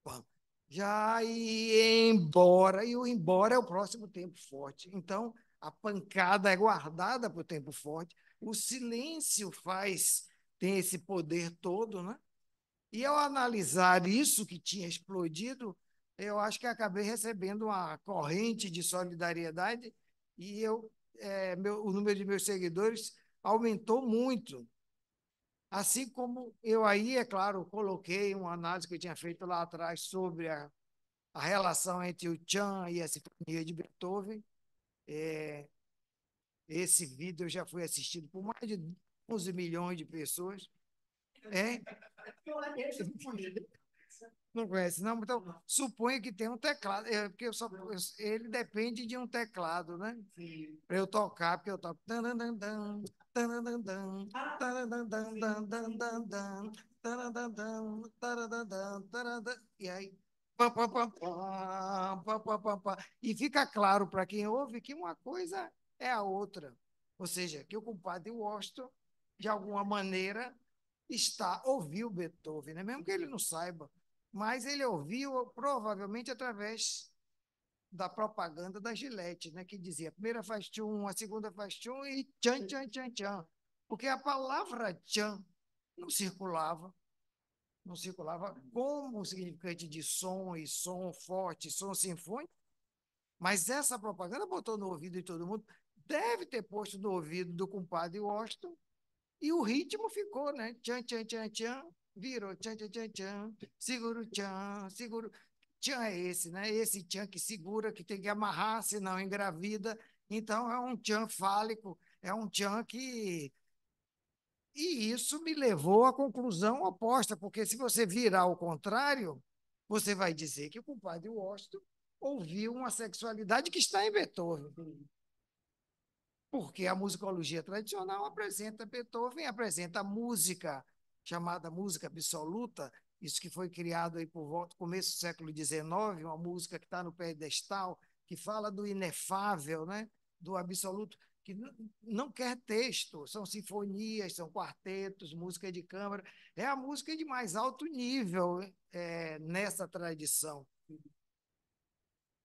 pam. Jair embora. E o embora é o próximo tempo forte. Então, a pancada é guardada para o tempo forte. O silêncio faz, tem esse poder todo, né? E ao analisar isso que tinha explodido, eu acho que acabei recebendo uma corrente de solidariedade e eu, é, meu, o número de meus seguidores aumentou muito. Assim como eu aí, é claro, coloquei uma análise que eu tinha feito lá atrás sobre a, a relação entre o Chan e a Sinfonia de Beethoven, é, esse vídeo já foi assistido por mais de 11 milhões de pessoas. Hein? É? Não conhece, não? Então, suponha que tem um teclado, é, porque eu só, eu, ele depende de um teclado, né? Para eu tocar, porque eu toco. E aí. E fica claro para quem ouve que uma coisa é a outra. Ou seja, que o compadre Washington, de alguma maneira, está ouviu Beethoven, né? mesmo que ele não saiba, mas ele ouviu provavelmente através da propaganda da Gillette, né? que dizia a primeira faz tchum, a segunda faz tchum e tchan, tchan, tchan, tchan. Porque a palavra tchan não circulava, não circulava como significante de som e som forte, som sinfônico, mas essa propaganda botou no ouvido de todo mundo deve ter posto no ouvido do compadre Washington, e o ritmo ficou, né? Tchan, tchan, tchan, tchan, virou tchan, tchan, tchan, tchan, seguro tchan, seguro. Tchan é esse, né? É esse tchan que segura, que tem que amarrar, senão engravida. Então, é um tchan fálico, é um tchan que. E isso me levou à conclusão oposta, porque se você virar ao contrário, você vai dizer que o compadre Washington ouviu uma sexualidade que está em Beethoven porque a musicologia tradicional apresenta Beethoven, apresenta música chamada música absoluta, isso que foi criado aí por volta do começo do século XIX, uma música que está no pedestal, que fala do inefável, né? do absoluto, que não quer texto, são sinfonias, são quartetos, música de câmara, é a música de mais alto nível é, nessa tradição.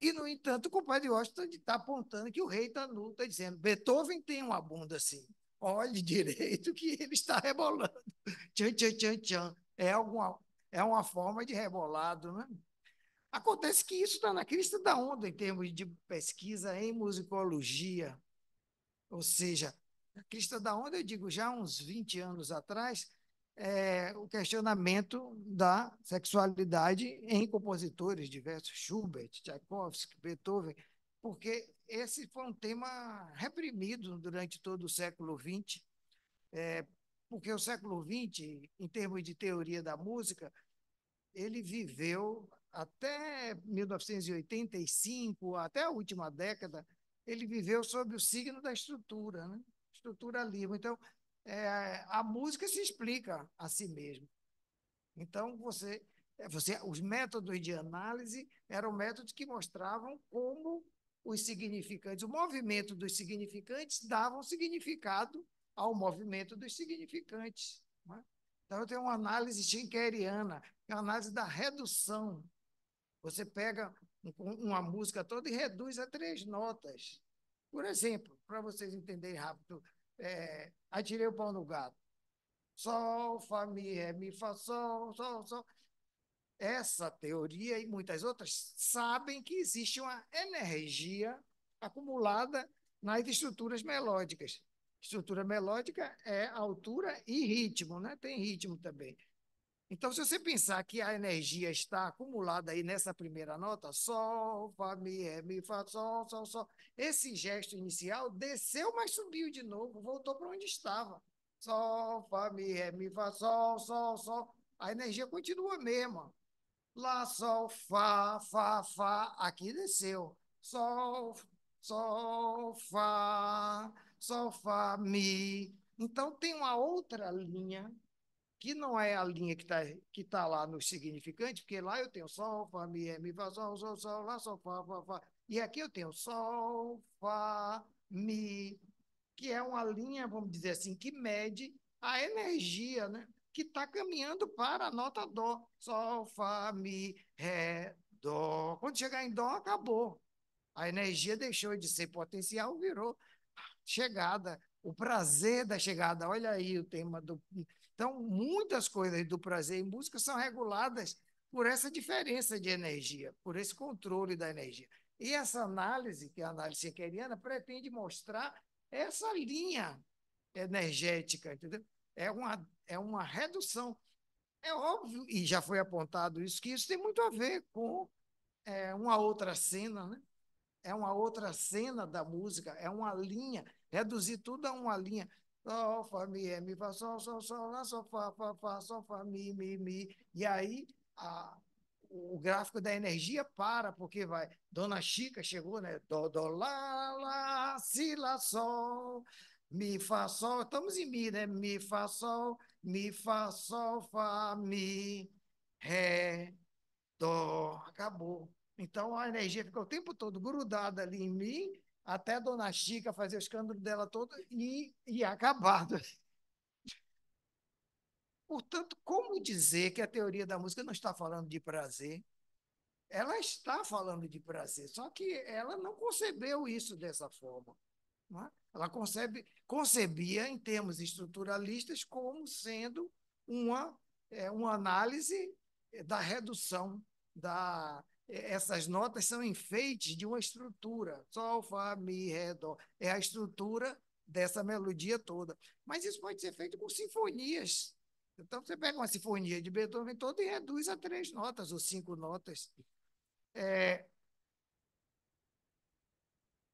E, no entanto, o compadre Washington está apontando que o rei está nu, está dizendo: Beethoven tem uma bunda assim. Olhe direito que ele está rebolando. Tchan, tchan, tchan, tchan. É, alguma, é uma forma de rebolado, né? Acontece que isso está na crista da onda em termos de pesquisa em musicologia. Ou seja, a crista da onda, eu digo, já uns 20 anos atrás, é, o questionamento da sexualidade em compositores diversos, Schubert, Tchaikovsky, Beethoven, porque esse foi um tema reprimido durante todo o século XX, é, porque o século XX, em termos de teoria da música, ele viveu até 1985, até a última década, ele viveu sob o signo da estrutura, né? estrutura Então, é, a música se explica a si mesma. Então, você, é, você, os métodos de análise eram métodos que mostravam como os significantes, o movimento dos significantes davam significado ao movimento dos significantes. Né? Então, eu tenho uma análise schinkeriana, que é uma análise da redução. Você pega uma música toda e reduz a três notas. Por exemplo, para vocês entenderem rápido, é, atirei o pau no gato. Sol, fa, Mi, Ré, Mi, fa, Sol, Sol, Sol. Essa teoria e muitas outras sabem que existe uma energia acumulada nas estruturas melódicas. Estrutura melódica é altura e ritmo, né? tem ritmo também. Então, se você pensar que a energia está acumulada aí nessa primeira nota, sol, fá, mi, ré, mi, fá, sol, sol, sol, esse gesto inicial desceu, mas subiu de novo, voltou para onde estava. Sol, fá, mi, ré, mi, fá, sol, sol, sol. A energia continua a mesma. Lá, sol, fá, fá, fá, aqui desceu. Sol, sol, fá, sol, fá, mi. Então, tem uma outra linha que não é a linha que está que tá lá no significante, porque lá eu tenho sol, fá, mi, ré, mi, fá, sol, sol, sol, lá, sol, fá, fá, fá. E aqui eu tenho sol, fá, mi, que é uma linha, vamos dizer assim, que mede a energia, né? Que está caminhando para a nota dó. Sol, fá, mi, ré, dó. Quando chegar em dó, acabou. A energia deixou de ser potencial, virou chegada. O prazer da chegada. Olha aí o tema do então, muitas coisas do prazer em música são reguladas por essa diferença de energia, por esse controle da energia. E essa análise, que é a análise sequeriana, pretende mostrar essa linha energética, entendeu? É uma, é uma redução. É óbvio, e já foi apontado isso, que isso tem muito a ver com é, uma outra cena, né? É uma outra cena da música, é uma linha. Reduzir tudo a uma linha. Sol, Fá, Mi, É, Mi, Fá, Sol, Sol, Sol, Lá, Sol, Fá, Fá, Fá, Sol, Fá, Mi, Mi, Mi. E aí a, o gráfico da energia para, porque vai. Dona Chica chegou, né? Dó, Dó, Lá, Lá, Si, Lá, Sol, Mi, Fá, Sol. Estamos em Mi, né? Mi, Fá, Sol, Mi, Fá, Sol, Fá, Mi, Ré, Dó. Acabou. Então a energia fica o tempo todo grudada ali em mim até Dona Chica fazer o escândalo dela todo e, e acabado. Portanto, como dizer que a teoria da música não está falando de prazer? Ela está falando de prazer, só que ela não concebeu isso dessa forma. É? Ela concebe, concebia, em termos estruturalistas, como sendo uma, é, uma análise da redução da, essas notas são enfeites de uma estrutura. Sol, Fá, Mi, Ré, Dó. É a estrutura dessa melodia toda. Mas isso pode ser feito com sinfonias. Então, você pega uma sinfonia de Beethoven toda e reduz a três notas ou cinco notas. É...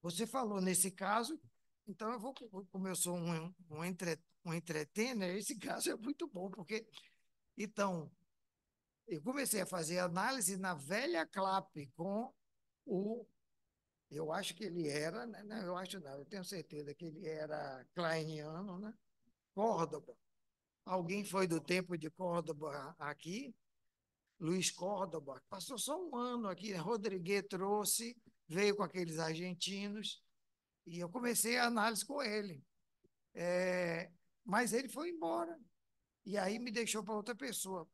Você falou nesse caso, então eu vou, como eu sou um, um, entre, um entretener, né, esse caso é muito bom, porque. Então, eu comecei a fazer análise na velha CLAP com o. Eu acho que ele era, né, não, eu acho não, eu tenho certeza que ele era kleiniano, né? Córdoba. Alguém foi do tempo de Córdoba aqui, Luiz Córdoba, passou só um ano aqui, Rodrigues trouxe, veio com aqueles argentinos, e eu comecei a análise com ele. É, mas ele foi embora, e aí me deixou para outra pessoa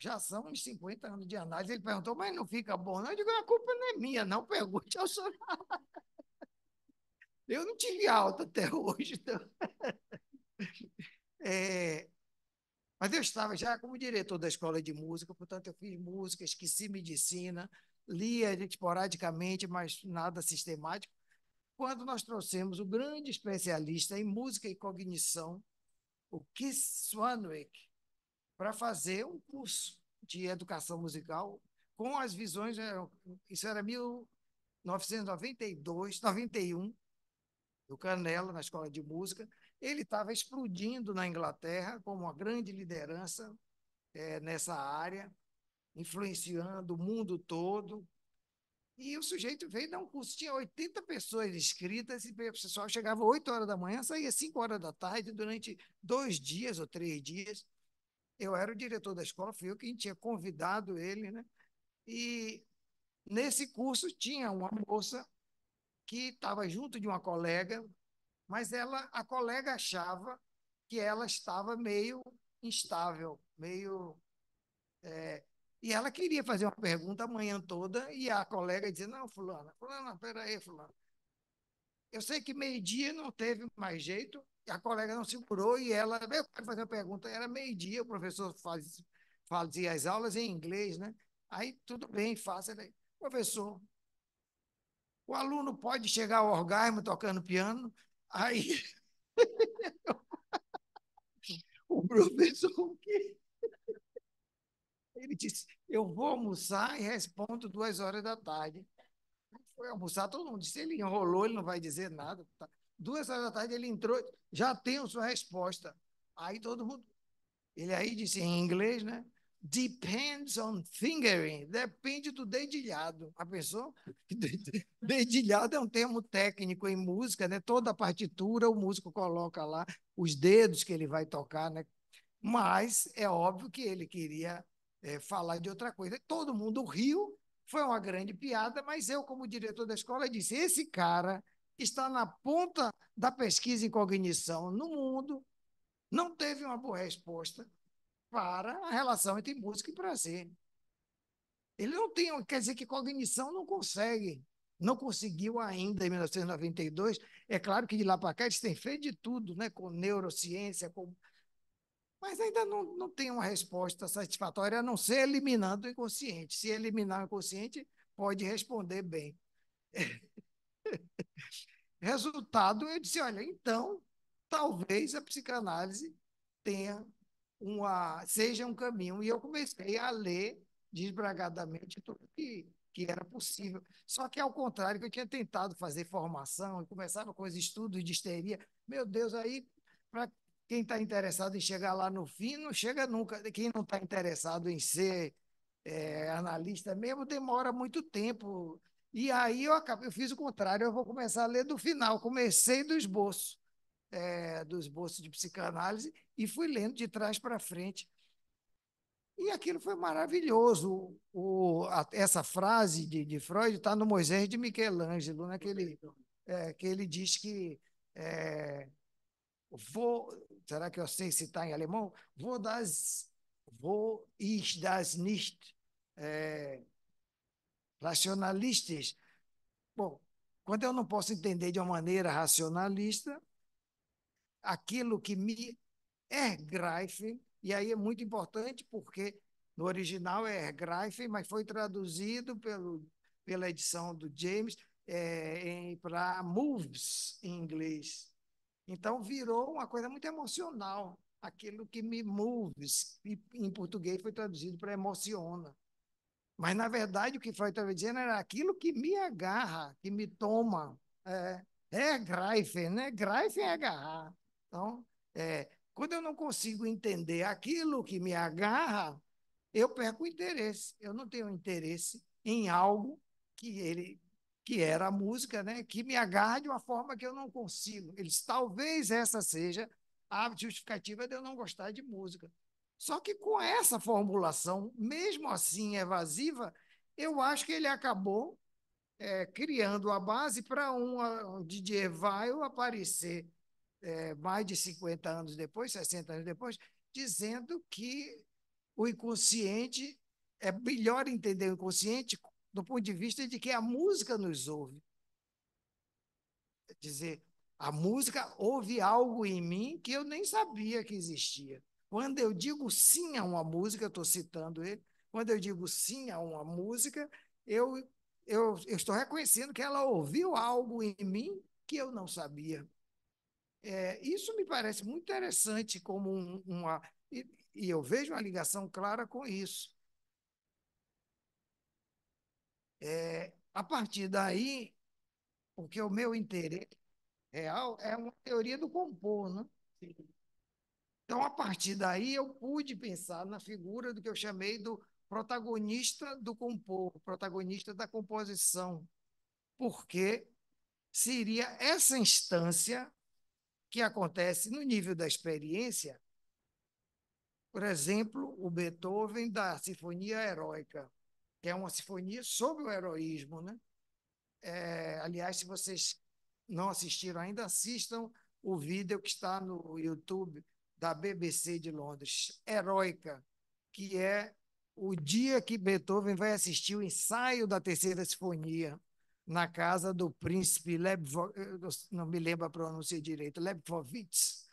já são uns 50 anos de análise. Ele perguntou, mas não fica bom, não? Eu digo, a culpa não é minha, não. Pergunte ao senhor. Eu não tive alta até hoje. Então. É, mas eu estava já como diretor da escola de música, portanto, eu fiz música, esqueci medicina, lia esporadicamente, mas nada sistemático. Quando nós trouxemos o grande especialista em música e cognição, o Keith Swanwick, para fazer um curso de educação musical com as visões. É, isso era 1992, 91, do Canela, na escola de música. Ele estava explodindo na Inglaterra como uma grande liderança é, nessa área, influenciando o mundo todo. E o sujeito veio dar um curso, tinha 80 pessoas inscritas, e o pessoal chegava 8 horas da manhã, saía 5 horas da tarde, durante dois dias ou três dias eu era o diretor da escola, fui eu quem tinha convidado ele, né? E nesse curso tinha uma moça que estava junto de uma colega, mas ela, a colega achava que ela estava meio instável, meio. É, e ela queria fazer uma pergunta a manhã toda, e a colega dizia: Não, Fulana, Fulana, aí, Fulana, eu sei que meio-dia não teve mais jeito, a colega não segurou e ela, meu para fazer uma pergunta, era meio-dia, o professor faz, fazia as aulas em inglês, né? Aí tudo bem, faça. Né? Professor, o aluno pode chegar ao orgasmo tocando piano, aí o professor Ele disse, eu vou almoçar e respondo duas horas da tarde foi almoçar, todo mundo disse, ele enrolou, ele não vai dizer nada. Tá. Duas horas da tarde ele entrou, já tem sua resposta. Aí todo mundo, ele aí disse em inglês, né? Depends on fingering, depende do dedilhado. A pessoa, dedilhado é um termo técnico em música, né? Toda a partitura o músico coloca lá os dedos que ele vai tocar, né? Mas é óbvio que ele queria é, falar de outra coisa. Todo mundo riu foi uma grande piada, mas eu, como diretor da escola, disse: esse cara está na ponta da pesquisa em cognição no mundo, não teve uma boa resposta para a relação entre música e prazer. Ele não tem, quer dizer que cognição não consegue, não conseguiu ainda em 1992. É claro que de lá para cá eles têm feito de tudo, né? com neurociência, com mas ainda não, não tem uma resposta satisfatória, a não ser eliminando o inconsciente. Se eliminar o inconsciente, pode responder bem. Resultado, eu disse: olha, então, talvez a psicanálise tenha uma, seja um caminho. E eu comecei a ler desbragadamente tudo que, que era possível. Só que, ao contrário, que eu tinha tentado fazer formação, e começava com os estudos de histeria. Meu Deus, aí, para quem está interessado em chegar lá no fim não chega nunca. Quem não está interessado em ser é, analista mesmo demora muito tempo. E aí eu, acabei, eu fiz o contrário, eu vou começar a ler do final. Comecei do esboço, é, do esboço de psicanálise, e fui lendo de trás para frente. E aquilo foi maravilhoso. O, a, essa frase de, de Freud está no Moisés de Michelangelo, né? que, ele, é, que ele diz que é, vou, será que eu sei citar em alemão? Vou das, vou ich das nicht é, eh, racionalistas. Bom, quando eu não posso entender de uma maneira racionalista, aquilo que me ergreife, e aí é muito importante porque no original é ergreife, mas foi traduzido pelo, pela edição do James é, para moves em inglês. Então, virou uma coisa muito emocional, aquilo que me moves, em português foi traduzido para emociona. Mas, na verdade, o que Freud estava dizendo era aquilo que me agarra, que me toma. É, é Greifen, né? Greifen é agarrar. Então, é, quando eu não consigo entender aquilo que me agarra, eu perco o interesse. Eu não tenho interesse em algo que ele que era a música, né, que me agarra de uma forma que eu não consigo. Eles, talvez essa seja a justificativa de eu não gostar de música. Só que com essa formulação, mesmo assim evasiva, eu acho que ele acabou é, criando a base para um, um DJ vai aparecer é, mais de 50 anos depois, 60 anos depois, dizendo que o inconsciente é melhor entender o inconsciente do ponto de vista de que a música nos ouve. Quer dizer, a música ouve algo em mim que eu nem sabia que existia. Quando eu digo sim a uma música, estou citando ele, quando eu digo sim a uma música, eu, eu, eu, estou reconhecendo que ela ouviu algo em mim que eu não sabia. É, isso me parece muito interessante como um, uma. E, e eu vejo uma ligação clara com isso. É, a partir daí, porque o meu interesse real é uma teoria do compor, né? Sim. Então, a partir daí, eu pude pensar na figura do que eu chamei do protagonista do compor, protagonista da composição, porque seria essa instância que acontece no nível da experiência. Por exemplo, o Beethoven da Sinfonia Heróica que é uma sinfonia sobre o heroísmo. Né? É, aliás, se vocês não assistiram ainda, assistam o vídeo que está no YouTube da BBC de Londres, Heroica, que é o dia que Beethoven vai assistir o ensaio da Terceira Sinfonia na casa do príncipe Leb, eh, não me lembro a pronúncia direito, Lebovitz,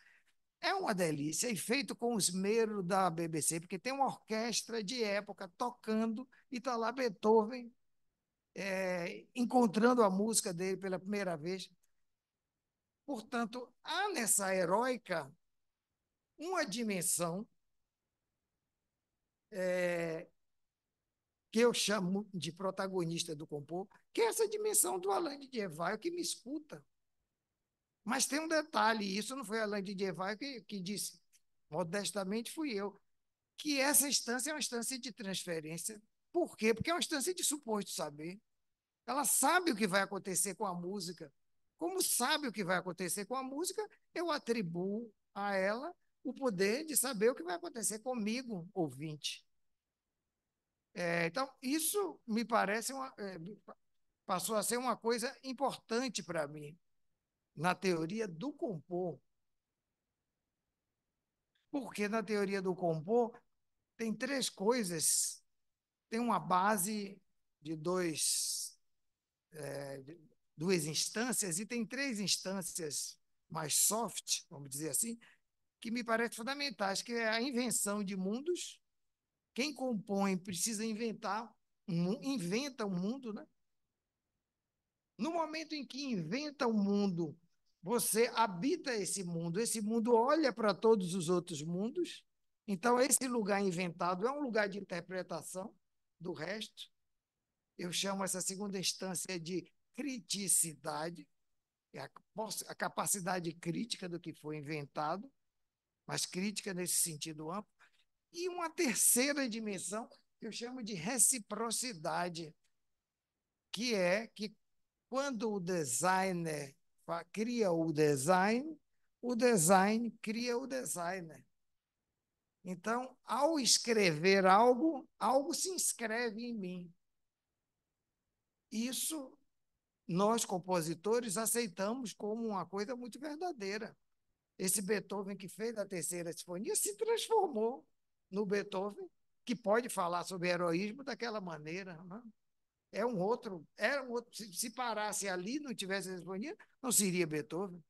é uma delícia, e feito com o esmero da BBC, porque tem uma orquestra de época tocando, e está lá Beethoven é, encontrando a música dele pela primeira vez. Portanto, há nessa heróica uma dimensão é, que eu chamo de protagonista do compor, que é essa dimensão do Alain de Devaio que me escuta. Mas tem um detalhe, isso não foi Alain de Vai que, que disse, modestamente fui eu, que essa instância é uma instância de transferência. Por quê? Porque é uma instância de suposto saber. Ela sabe o que vai acontecer com a música. Como sabe o que vai acontecer com a música, eu atribuo a ela o poder de saber o que vai acontecer comigo, ouvinte. É, então, isso me parece uma, é, passou a ser uma coisa importante para mim na teoria do compor. Porque na teoria do compor tem três coisas. Tem uma base de dois, é, duas instâncias, e tem três instâncias mais soft, vamos dizer assim, que me parece fundamentais, que é a invenção de mundos. Quem compõe precisa inventar, inventa o um mundo, né? No momento em que inventa o um mundo você habita esse mundo, esse mundo olha para todos os outros mundos. Então, esse lugar inventado é um lugar de interpretação do resto. Eu chamo essa segunda instância de criticidade, é a, a capacidade crítica do que foi inventado, mas crítica nesse sentido amplo. E uma terceira dimensão, que eu chamo de reciprocidade, que é que quando o designer cria o design, o design cria o designer. Então, ao escrever algo, algo se inscreve em mim. Isso nós, compositores, aceitamos como uma coisa muito verdadeira. Esse Beethoven que fez a terceira sinfonia se transformou no Beethoven que pode falar sobre heroísmo daquela maneira. Não é? é um outro, era é um outro. Se, se parasse ali, não tivesse respondido, não seria Beethoven.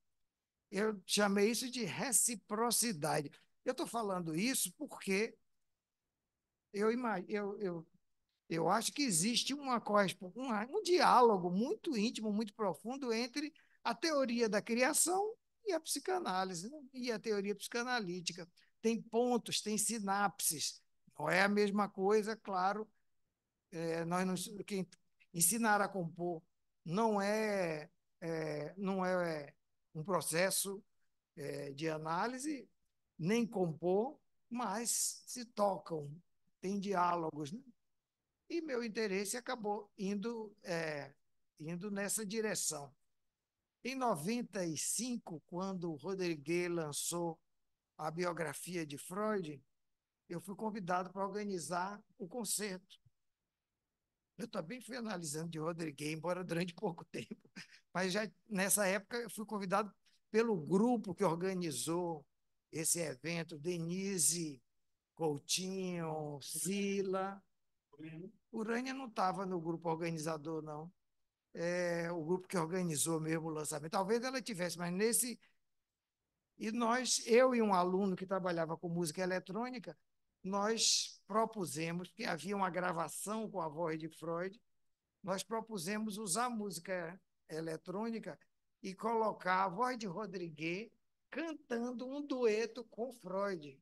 Eu chamei isso de reciprocidade. Eu estou falando isso porque eu, eu, eu, eu acho que existe uma, um, um diálogo muito íntimo, muito profundo entre a teoria da criação e a psicanálise, né? e a teoria psicanalítica. Tem pontos, tem sinapses. Não é a mesma coisa, claro, é, nós ensinar a compor não é, é não é um processo é, de análise, nem compor, mas se tocam, tem diálogos. Né? E meu interesse acabou indo, é, indo nessa direção. Em 95, quando Rodrigue lançou a biografia de Freud, eu fui convidado para organizar o concerto eu também fui analisando de Rodrigues, embora durante pouco tempo, mas já nessa época eu fui convidado pelo grupo que organizou esse evento, Denise Coutinho, Sila. Urânia não estava no grupo organizador, não. É, o grupo que organizou mesmo o lançamento. Talvez ela tivesse, mas nesse. E nós, eu e um aluno que trabalhava com música eletrônica, nós propusemos, porque havia uma gravação com a voz de Freud, nós propusemos usar música eletrônica e colocar a voz de Rodrigues cantando um dueto com Freud.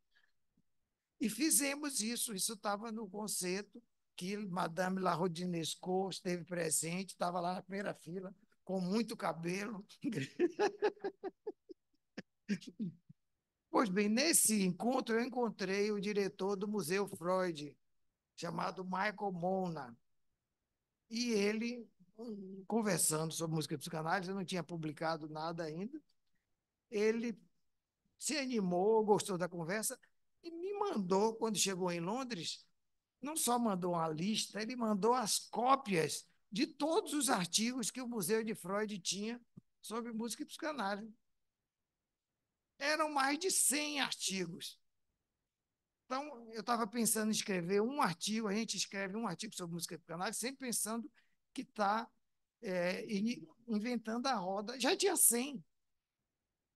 E fizemos isso, isso estava no concerto que Madame La Rodinesco esteve presente, estava lá na primeira fila, com muito cabelo. Pois bem, nesse encontro eu encontrei o diretor do Museu Freud, chamado Michael Mona. E ele, conversando sobre música e psicanálise, eu não tinha publicado nada ainda, ele se animou, gostou da conversa e me mandou, quando chegou em Londres, não só mandou uma lista, ele mandou as cópias de todos os artigos que o Museu de Freud tinha sobre música e psicanálise eram mais de 100 artigos. Então, eu estava pensando em escrever um artigo, a gente escreve um artigo sobre música psicanálise, sempre pensando que está é, inventando a roda. Já tinha 100.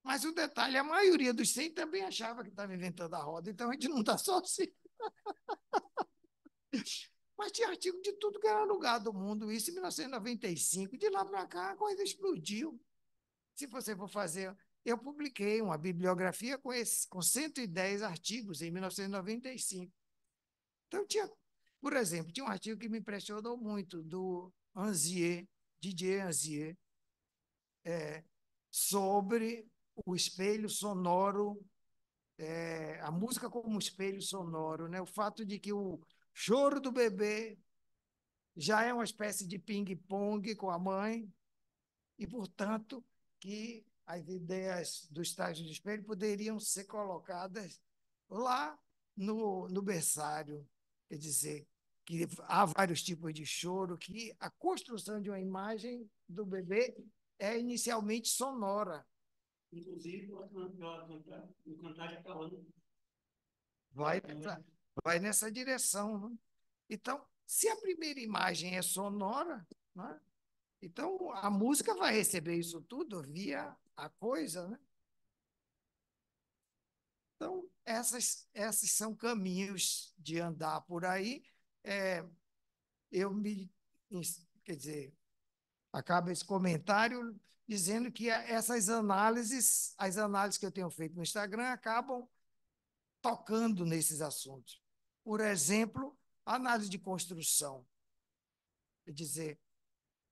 Mas o detalhe, a maioria dos 100 também achava que estava inventando a roda, então a gente não está sozinho. Assim. Mas tinha artigo de tudo que era lugar do mundo, isso em 1995. De lá para cá, a coisa explodiu. Se você for fazer eu publiquei uma bibliografia com, esses com 110 artigos em 1995. Então, tinha, por exemplo, tinha um artigo que me impressionou muito, do Anzier, Didier Anzier, é, sobre o espelho sonoro, é, a música como espelho sonoro, né? o fato de que o choro do bebê já é uma espécie de ping-pong com a mãe, e, portanto, que as ideias do estágio de espelho poderiam ser colocadas lá no, no berçário. Quer dizer, que há vários tipos de choro, que a construção de uma imagem do bebê é inicialmente sonora. Inclusive, o cantar de calando. Vai, vai nessa direção. Né? Então, se a primeira imagem é sonora, né? Então, a música vai receber isso tudo via a coisa, né? Então, essas, esses são caminhos de andar por aí. É, eu me, quer dizer, acaba esse comentário dizendo que essas análises, as análises que eu tenho feito no Instagram acabam tocando nesses assuntos. Por exemplo, análise de construção. Quer dizer,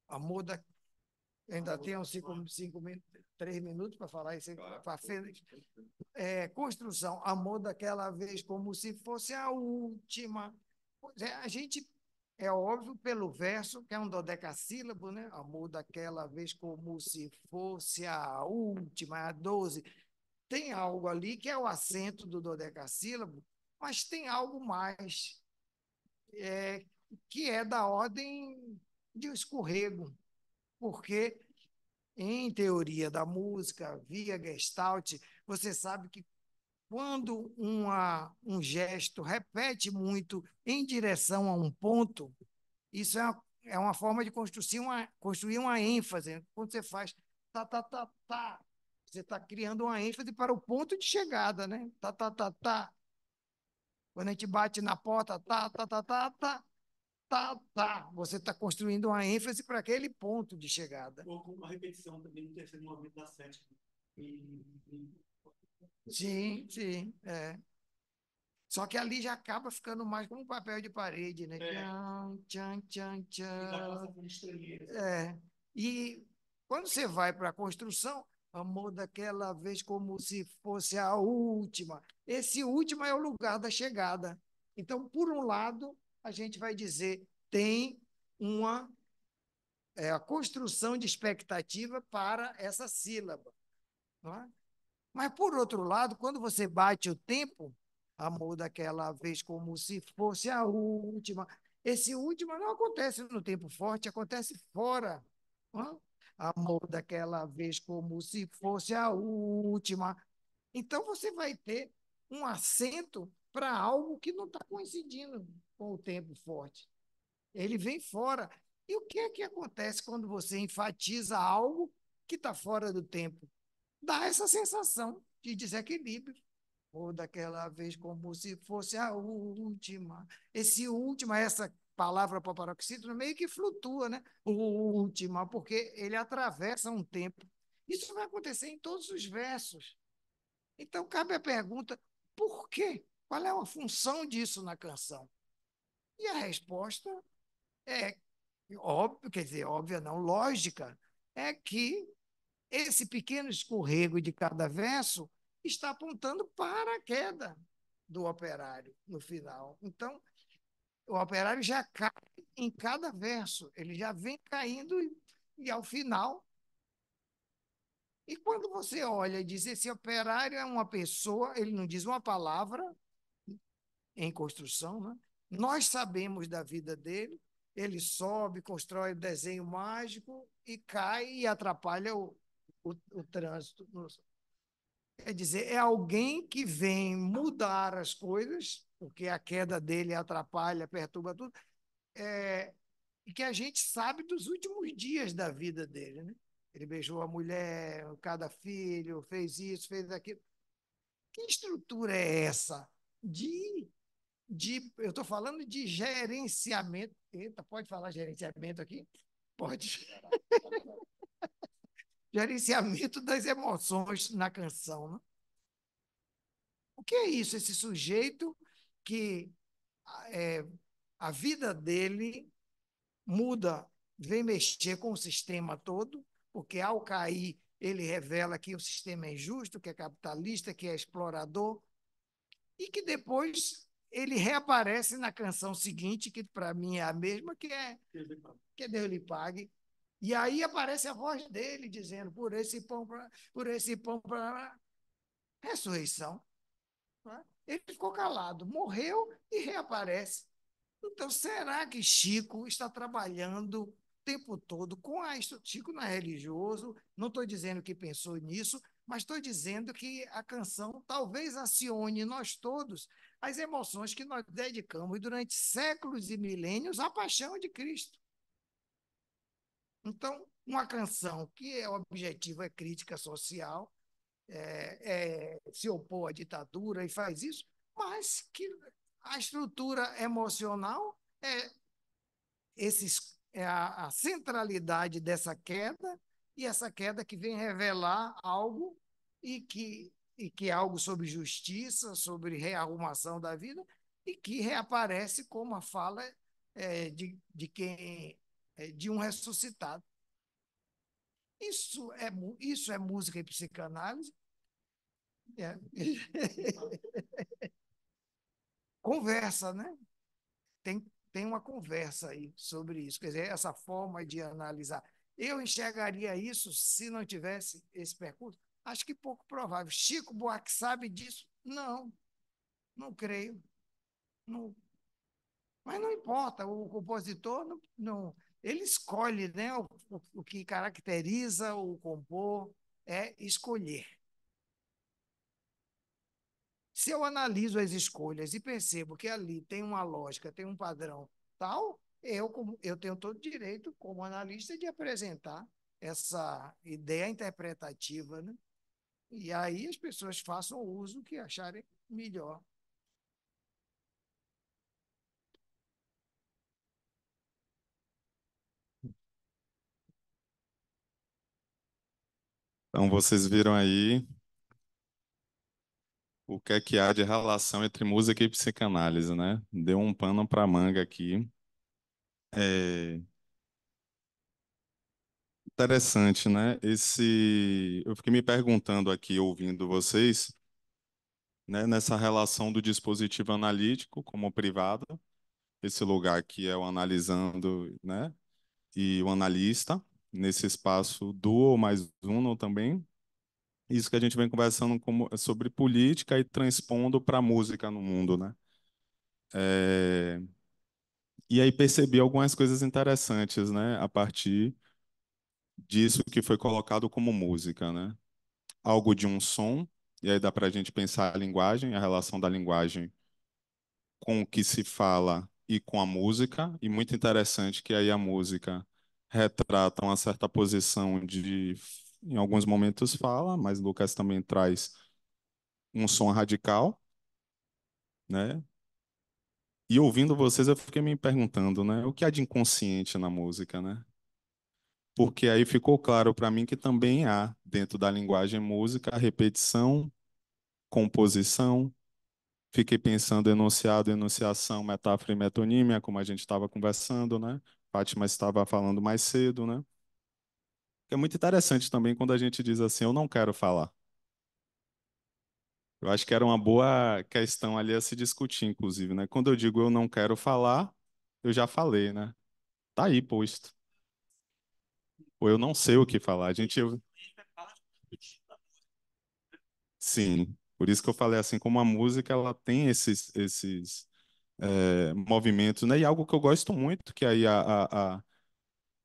a moda Ainda tem uns cinco, cinco, três minutos para falar isso. Para Fênix. É, construção, amor daquela vez como se fosse a última. Pois é, a gente, é óbvio, pelo verso, que é um dodecassílabo, né? Amor daquela vez como se fosse a última, a doze. Tem algo ali que é o acento do dodecassílabo, mas tem algo mais, é, que é da ordem de um escorrego porque, em teoria da música, via Gestalt, você sabe que quando uma, um gesto repete muito em direção a um ponto, isso é uma, é uma forma de construir uma, construir uma ênfase. Né? Quando você faz tá, tá, tá, tá, você está criando uma ênfase para o ponto de chegada, né? Tá, tá, tá, tá. Quando a gente bate na porta, tá, tá, tá, tá, tá, tá, tá. Você está construindo uma ênfase para aquele ponto de chegada. Ou com uma repetição também do terceiro movimento da sétima. E... Sim, sim, é. Só que ali já acaba ficando mais como um papel de parede, né? É. Tchan, tchan, tchan, tchan. É. E quando você vai para a construção, amor daquela vez como se fosse a última. Esse último é o lugar da chegada. Então, por um lado, a gente vai dizer tem uma é, a construção de expectativa para essa sílaba. É? Mas, por outro lado, quando você bate o tempo, amor daquela vez como se fosse a última, esse último não acontece no tempo forte, acontece fora. É? Amor daquela vez como se fosse a última. Então, você vai ter um acento para algo que não está coincidindo com o tempo forte. Ele vem fora. E o que é que acontece quando você enfatiza algo que está fora do tempo? Dá essa sensação de desequilíbrio. Ou daquela vez como se fosse a última. Esse última, essa palavra para paroxítona meio que flutua, né? O última, porque ele atravessa um tempo. Isso vai acontecer em todos os versos. Então, cabe a pergunta: por quê? Qual é a função disso na canção? E a resposta é, óbvio, quer dizer, óbvia não, lógica, é que esse pequeno escorrego de cada verso está apontando para a queda do operário no final. Então, o operário já cai em cada verso, ele já vem caindo e, e ao final. E quando você olha e diz esse operário é uma pessoa, ele não diz uma palavra, em construção, né? nós sabemos da vida dele, ele sobe, constrói o desenho mágico e cai e atrapalha o, o, o trânsito. Quer dizer, é alguém que vem mudar as coisas, porque a queda dele atrapalha, perturba tudo, é, e que a gente sabe dos últimos dias da vida dele. Né? Ele beijou a mulher, cada filho, fez isso, fez aquilo. Que estrutura é essa de de, eu estou falando de gerenciamento. Eita, pode falar gerenciamento aqui? Pode. gerenciamento das emoções na canção. Né? O que é isso? Esse sujeito que é, a vida dele muda, vem mexer com o sistema todo, porque ao cair ele revela que o sistema é injusto, que é capitalista, que é explorador, e que depois ele reaparece na canção seguinte, que para mim é a mesma, que é Que Deus lhe pague. E aí aparece a voz dele dizendo: Por esse pão, pra, por esse pão, para ressurreição. É? Ele ficou calado, morreu e reaparece. Então, será que Chico está trabalhando o tempo todo com a. Chico não é religioso, não estou dizendo que pensou nisso, mas estou dizendo que a canção talvez acione nós todos as emoções que nós dedicamos durante séculos e milênios à paixão de Cristo. Então, uma canção que é o objetivo é crítica social, é, é, se opor à ditadura e faz isso, mas que a estrutura emocional é, esses, é a, a centralidade dessa queda e essa queda que vem revelar algo e que e que é algo sobre justiça, sobre rearrumação da vida, e que reaparece como a fala é, de, de quem é, de um ressuscitado. Isso é, isso é música e psicanálise. É. conversa, né? Tem, tem uma conversa aí sobre isso, quer dizer, essa forma de analisar. Eu enxergaria isso se não tivesse esse percurso? Acho que pouco provável. Chico Buarque sabe disso? Não, não creio. Não. Mas não importa, o compositor não, não ele escolhe né, o, o, que caracteriza o compor, é escolher. Se eu analiso as escolhas e percebo que ali tem uma lógica, tem um padrão tal, eu, eu tenho todo o direito, como analista, de apresentar essa ideia interpretativa. Né? E aí as pessoas façam o uso que acharem melhor. Então vocês viram aí o que é que há de relação entre música e psicanálise, né? Deu um pano para manga aqui. É, Interessante, né? Esse, eu fiquei me perguntando aqui, ouvindo vocês, né, nessa relação do dispositivo analítico como privado, esse lugar que é o analisando, né, e o analista, nesse espaço do ou mais uno também, isso que a gente vem conversando como, é sobre política e transpondo para a música no mundo, né? É... E aí percebi algumas coisas interessantes, né, a partir disso que foi colocado como música, né? Algo de um som, e aí dá para a gente pensar a linguagem, a relação da linguagem com o que se fala e com a música, e muito interessante que aí a música retrata uma certa posição de, em alguns momentos fala, mas Lucas também traz um som radical, né? E ouvindo vocês, eu fiquei me perguntando, né? O que há de inconsciente na música, né? porque aí ficou claro para mim que também há, dentro da linguagem música, repetição, composição. Fiquei pensando enunciado, enunciação, metáfora e metonímia, como a gente estava conversando, né? Fátima estava falando mais cedo, né? É muito interessante também quando a gente diz assim, eu não quero falar. Eu acho que era uma boa questão ali a se discutir, inclusive, né? Quando eu digo eu não quero falar, eu já falei, né? Tá aí posto ou eu não sei o que falar. A gente. Eu... Sim, por isso que eu falei assim, como a música ela tem esses, esses é, movimentos, né? E algo que eu gosto muito, que aí a, a, a...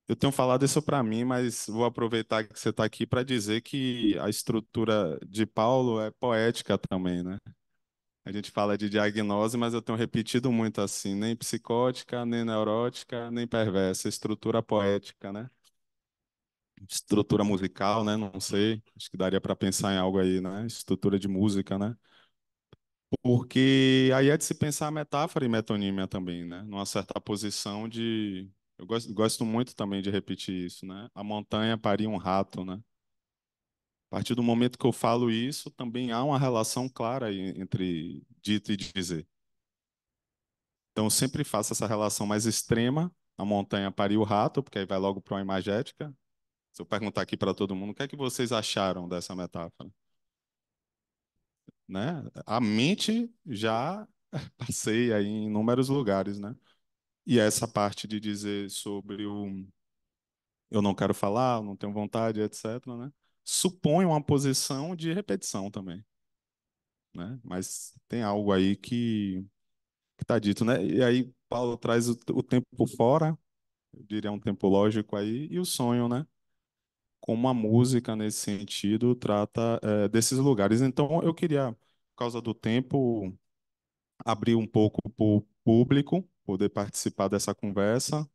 eu tenho falado isso para mim, mas vou aproveitar que você está aqui para dizer que a estrutura de Paulo é poética também, né? A gente fala de diagnose, mas eu tenho repetido muito assim, nem psicótica, nem neurótica, nem perversa, estrutura poética, né? estrutura musical, né? Não sei, acho que daria para pensar em algo aí, né? Estrutura de música, né? Porque aí é de se pensar a metáfora e metonímia também, né? Numa certa posição de. Eu gosto, gosto muito também de repetir isso, né? A montanha paria um rato, né? A partir do momento que eu falo isso, também há uma relação clara entre dito e dizer. Então, eu sempre faço essa relação mais extrema, a montanha pariu o rato, porque aí vai logo para uma imagética, se eu perguntar aqui para todo mundo, o que é que vocês acharam dessa metáfora? Né? A mente já passeia em inúmeros lugares, né? E essa parte de dizer sobre o eu não quero falar, eu não tenho vontade, etc, né? Supõe uma posição de repetição também, né? Mas tem algo aí que está dito, né? E aí Paulo traz o, o tempo fora, eu diria um tempo lógico aí, e o sonho, né? como a música, nesse sentido, trata é, desses lugares. Então, eu queria, por causa do tempo, abrir um pouco para o público poder participar dessa conversa.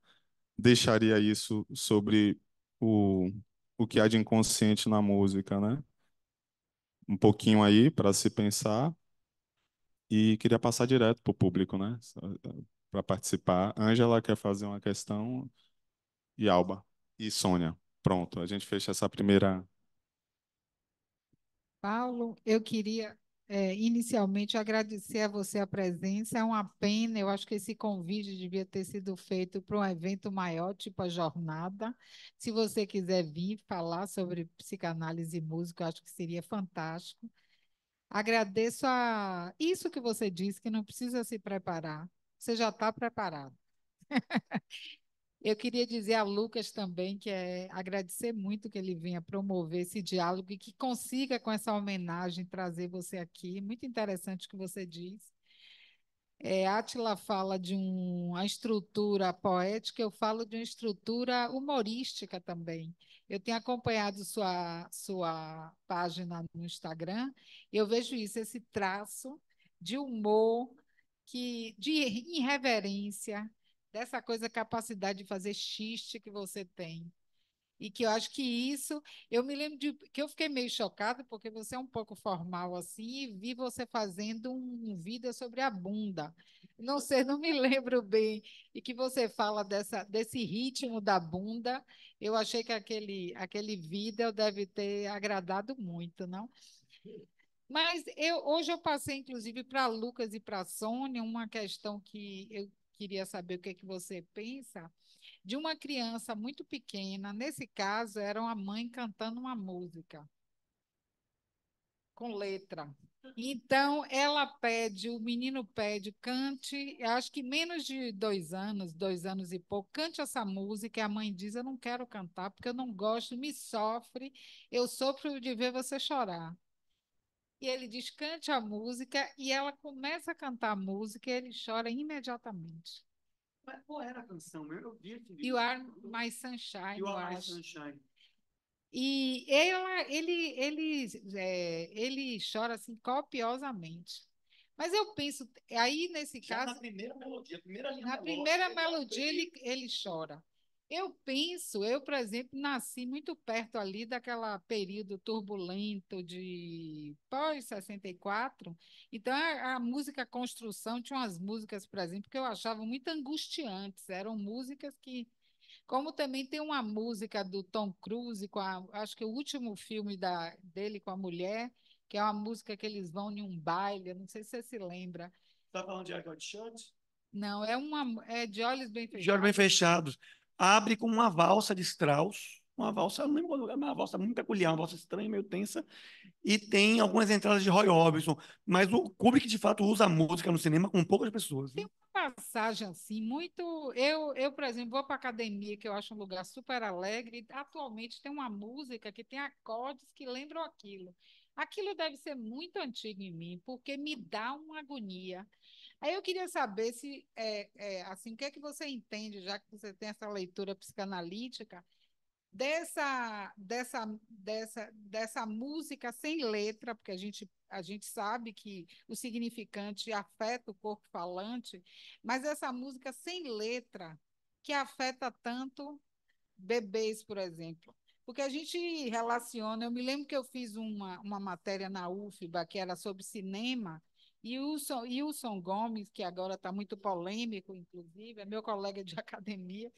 Deixaria isso sobre o, o que há de inconsciente na música, né? Um pouquinho aí para se pensar. E queria passar direto para o público, né? Eh, para participar. Ângela quer fazer uma questão. E Alba. E Sônia. Pronto, a gente fecha essa primeira. Paulo, eu queria é, inicialmente agradecer a você a presença. É uma pena, eu acho que esse convite devia ter sido feito para um evento maior, tipo a jornada. Se você quiser vir falar sobre psicanálise e música, eu acho que seria fantástico. Agradeço a isso que você disse, que não precisa se preparar. Você já está preparado. Eu queria dizer ao Lucas também que é agradecer muito que ele venha promover esse diálogo e que consiga, com essa homenagem, trazer você aqui. Muito interessante o que você diz. É, Atila fala de um, uma estrutura poética, eu falo de uma estrutura humorística também. Eu tenho acompanhado sua, sua página no Instagram, eu vejo isso, esse traço de humor, que de irreverência, dessa coisa capacidade de fazer xiste que você tem. E que eu acho que isso, eu me lembro de, que eu fiquei meio chocada, porque você é um pouco formal assim, e vi você fazendo um vídeo sobre a bunda. Não sei, não me lembro bem. E que você fala dessa, desse ritmo da bunda. Eu achei que aquele, aquele vídeo deve ter agradado muito, não? Mas eu, hoje eu passei, inclusive, para Lucas e para Sônia, uma questão que eu queria saber o que, é que você pensa, de uma criança muito pequena, nesse caso era uma mãe cantando uma música com letra. Então, ela pede, o menino pede, cante, acho que menos de dois anos, dois anos e pouco, cante essa música. E a mãe diz: Eu não quero cantar porque eu não gosto, me sofre, eu sofro de ver você chorar e ele diz: cante a música, e ela começa a cantar a música e ele chora imediatamente. Mas qual era a canção? Eu vi esse You Are My Sunshine. You Are My Sunshine. E ela, ele, ele, é, ele chora assim copiosamente. Mas eu penso, aí nesse Já caso. Na primeira melodia, primeira Na primeira melodia, ele, ele chora. Eu penso, eu, por exemplo, nasci muito perto ali daquela período turbulento de pós-64. Então, a, a, música construção tinha umas músicas, por exemplo, que eu achava muito angustiantes. Eram músicas que. Como também tem uma música do Tom Cruise, com a, acho que o último filme da, dele com a mulher, que é uma música que eles vão em um baile, não sei se você se lembra. Está falando de I Got Shot? Não, é uma é de olhos bem fechados. De olhos bem fechados abre com uma valsa de Strauss, uma valsa, não lembro, uma valsa muito peculiar, uma valsa estranha, meio tensa, e tem algumas entradas de Roy Orbison. Mas o Kubrick, de fato, usa a música no cinema com poucas pessoas. Né? Tem uma passagem assim, muito. Eu, eu por exemplo, vou para academia, que eu acho um lugar super alegre, e atualmente tem uma música que tem acordes que lembram aquilo. Aquilo deve ser muito antigo em mim, porque me dá uma agonia. Aí eu queria saber se, é, é, assim, o que é que você entende, já que você tem essa leitura psicanalítica, dessa, dessa, dessa, dessa música sem letra, porque a gente, a gente sabe que o significante afeta o corpo falante, mas essa música sem letra que afeta tanto bebês, por exemplo. Porque a gente relaciona, eu me lembro que eu fiz uma, uma matéria na UFBA que era sobre cinema, e o Wilson, Wilson Gomes, que agora está muito polêmico, inclusive, é meu colega de academia,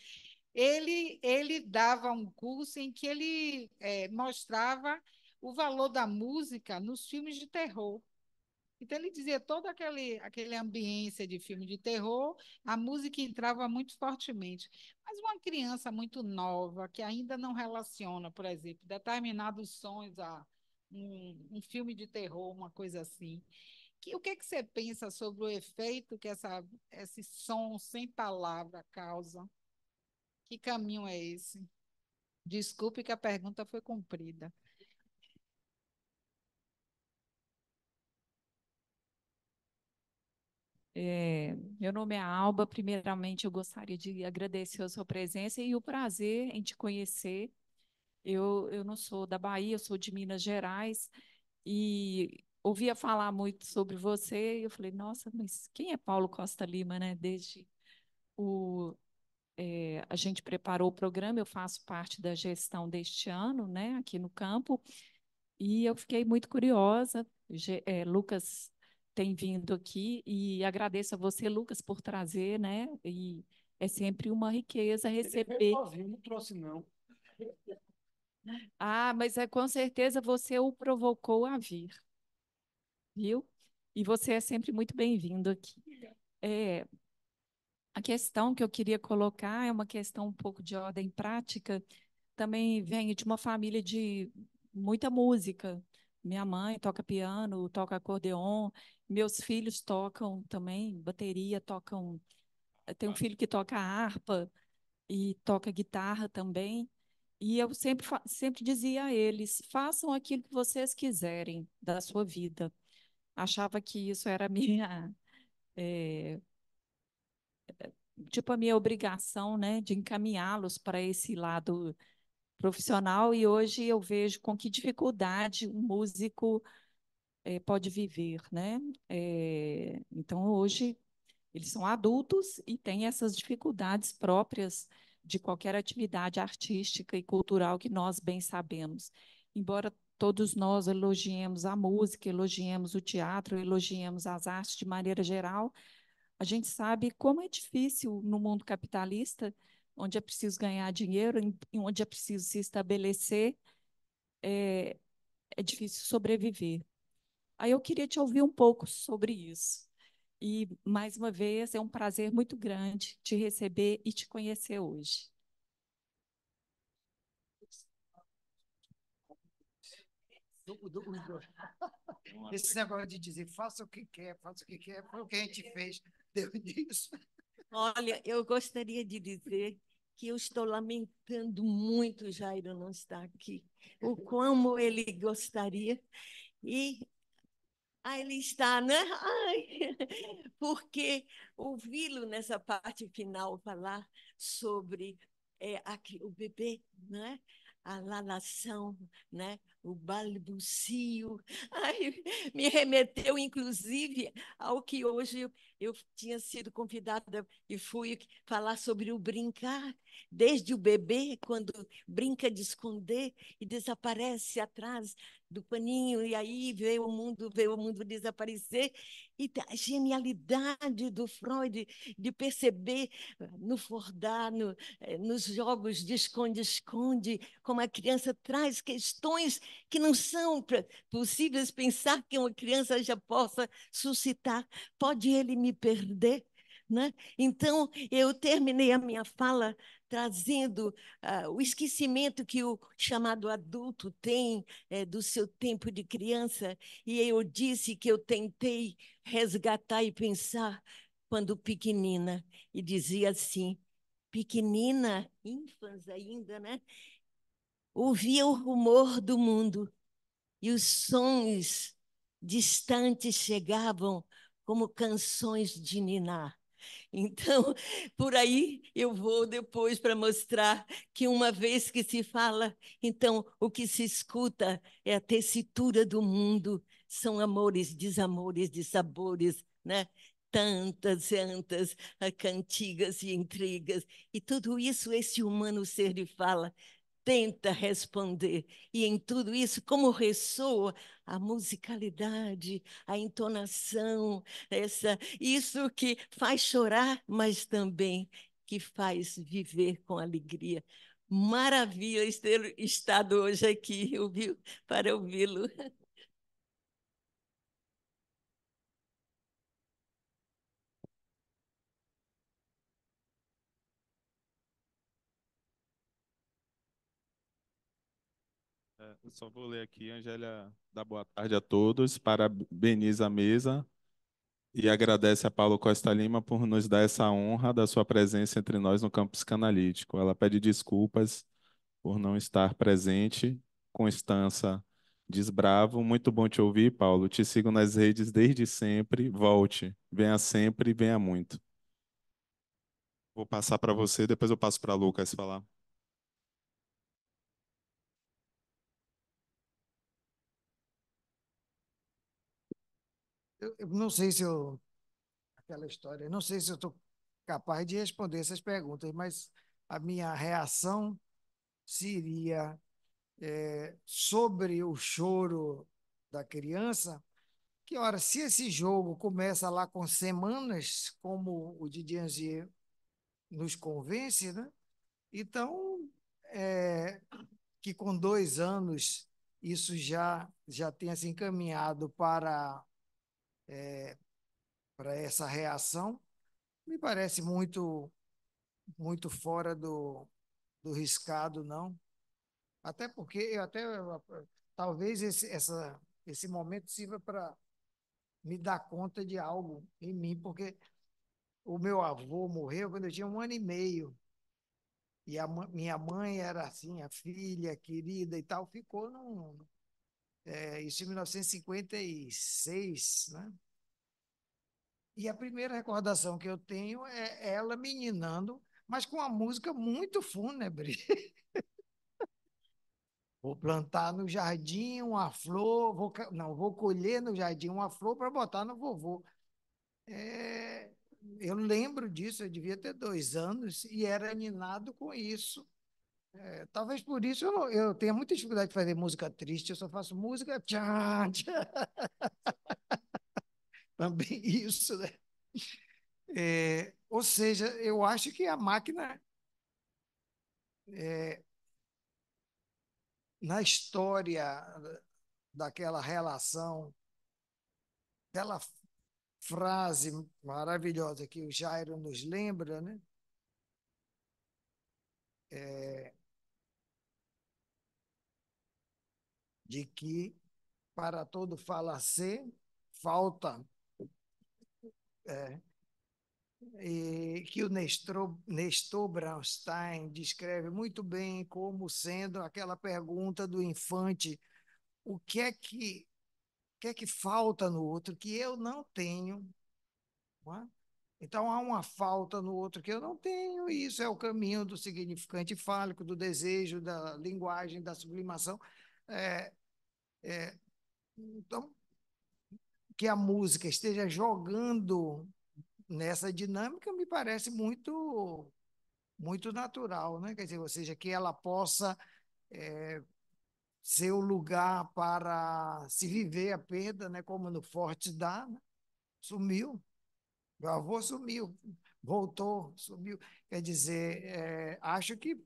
ele, ele dava um curso em que ele é, mostrava o valor da música nos filmes de terror. Então, ele dizia toda aquele, aquele ambiência de filme de terror, a música entrava muito fortemente. Mas uma criança muito nova, que ainda não relaciona, por exemplo, determinados sons a um, um filme de terror, uma coisa assim, o que, que você pensa sobre o efeito que essa, esse som sem palavra causa? Que caminho é esse? Desculpe que a pergunta foi comprida. É, meu nome é Alba. Primeiramente, eu gostaria de agradecer a sua presença e o prazer em te conhecer. Eu, eu não sou da Bahia, eu sou de Minas Gerais e ouvia falar muito sobre você e eu falei, nossa, mas quem é Paulo Costa Lima, né? Desde o é, a gente preparou o programa, eu faço parte da gestão deste ano, né, aqui no campo, e eu fiquei muito curiosa. é, Lucas tem vindo aqui e agradeço a você, Lucas, por trazer, né? E é sempre uma riqueza receber. Ele sozinho, não trouxe não. Ah, mas é com certeza você o provocou a vir viu? E você é sempre muito bem-vindo aqui. É, a questão que eu queria colocar é uma questão um pouco de ordem prática. Também venho de uma família de muita música. Minha mãe toca piano, toca acordeon, meus filhos tocam também bateria, tocam. Eh, tem um filho que toca harpa e toca guitarra também. E eu sempre, sempre dizia a eles: façam aquilo que vocês quiserem da sua vida achava que isso era minha é, tipo a minha obrigação né de encaminhá-los para esse lado profissional e hoje eu vejo com que dificuldade um músico é, pode viver né é, então hoje eles são adultos e têm essas dificuldades próprias de qualquer atividade artística e cultural que nós bem sabemos embora todos nós elogiemos a música, elogiemos o teatro, elogiemos as artes de maneira geral, a gente sabe como é difícil no mundo capitalista, onde é preciso ganhar dinheiro, onde é preciso se estabelecer, é, é difícil sobreviver. Aí eu queria te ouvir um pouco sobre isso. E, mais uma vez, é um prazer muito grande te receber e te conhecer hoje. Esse negócio de dizer faça o que quer, faça o que quer, foi o que a gente é. fez, deu nisso. Olha, eu gostaria de dizer que eu estou lamentando muito Jairo não estar aqui, o como ele gostaria. E ah, ele está, né? Ai, porque ouvi-lo nessa parte final falar sobre é, eh, aqui, o bebê, né? a lanação, né? o balbucio. Ai, me remeteu, inclusive, ao que hoje eu, tinha sido convidada e fui falar sobre o brincar, desde o bebê, quando brinca de esconder e desaparece atrás do paninho, e aí vê o mundo, vê o mundo desaparecer, e a genialidade do Freud de perceber no Fordar, no, eh, nos jogos de esconde-esconde, como a criança traz questões que não são possíveis pensar que uma criança já possa suscitar. Pode ele me perder? Né? Então, eu terminei a minha fala trazendo uh, o esquecimento que o chamado adulto tem é, do seu tempo de criança, e eu disse que eu tentei resgatar e pensar quando pequenina, e dizia assim: pequenina, infância ainda, né? ouvia o rumor do mundo e os sons distantes chegavam como canções de Niná. Então, por aí eu vou depois para mostrar que uma vez que se fala, então o que se escuta é a tessitura do mundo, são amores, desamores, dissabores, né? Tantas, tantas cantigas e intrigas, e tudo isso esse humano ser lhe fala tenta responder. E em tudo isso, como ressoa a musicalidade, a entonação, essa, isso que faz chorar, mas também que faz viver com alegria. Maravilha ter estado hoje aqui, ouviu? Para ouvi-lo. Só vou ler aqui, Angélia dá boa tarde a todos, parabeniza a mesa e agradece a Paulo Costa Lima por nos dar essa honra da sua presença entre nós no campo psicanalítico. Ela pede desculpas por não estar presente. Constança diz bravo, muito bom te ouvir, Paulo. Te sigo nas redes desde sempre. Volte, venha sempre, venha muito. Vou passar para você, depois eu passo para Lucas falar. Eu, eu não sei se eu. Aquela história, não sei se eu estou capaz de responder essas perguntas, mas a minha reação seria é, sobre o choro da criança. Que, ora, se esse jogo começa lá com semanas, como o Didier nos convence, né? Então, é, que com dois anos isso já, já tenha se encaminhado para é, para essa reação, me parece muito, muito fora do, do riscado, não. Até porque eu até talvez esse, essa, esse momento sirva para me dar conta de algo em mim, porque o meu avô morreu quando eu tinha um ano e meio. E a minha mãe era assim, a filha querida e tal, ficou num, é, isso em 1956, né? E a primeira recordação que eu tenho é ela meninando, mas com uma música muito fúnebre. vou plantar no jardim uma flor, vou, não, vou colher no jardim uma flor para botar no vovô. É, eu lembro disso, eu devia ter dois anos, e era ninado com isso. É, talvez por isso eu, não, eu tenha muita dificuldade de fazer música triste, eu só faço música. Tchá, tchá. Também isso, né? É, ou seja, eu acho que a máquina, é, na história daquela relação, aquela frase maravilhosa que o Jairo nos lembra, né? É, de que para todo ser falta é, e que o Nestor, Nestor descreve muito bem como sendo aquela pergunta do infante o que é que o que é que falta no outro que eu não tenho é? então há uma falta no outro que eu não tenho e isso é o caminho do significante fálico do desejo da linguagem da sublimação é, é, então, que a música esteja jogando nessa dinâmica me parece muito muito natural, né? Quer dizer, ou seja, que ela possa é, ser o lugar para se viver a perda, né? Como no Forte dá, né? sumiu, meu avô sumiu, voltou, sumiu. Quer dizer, é, acho que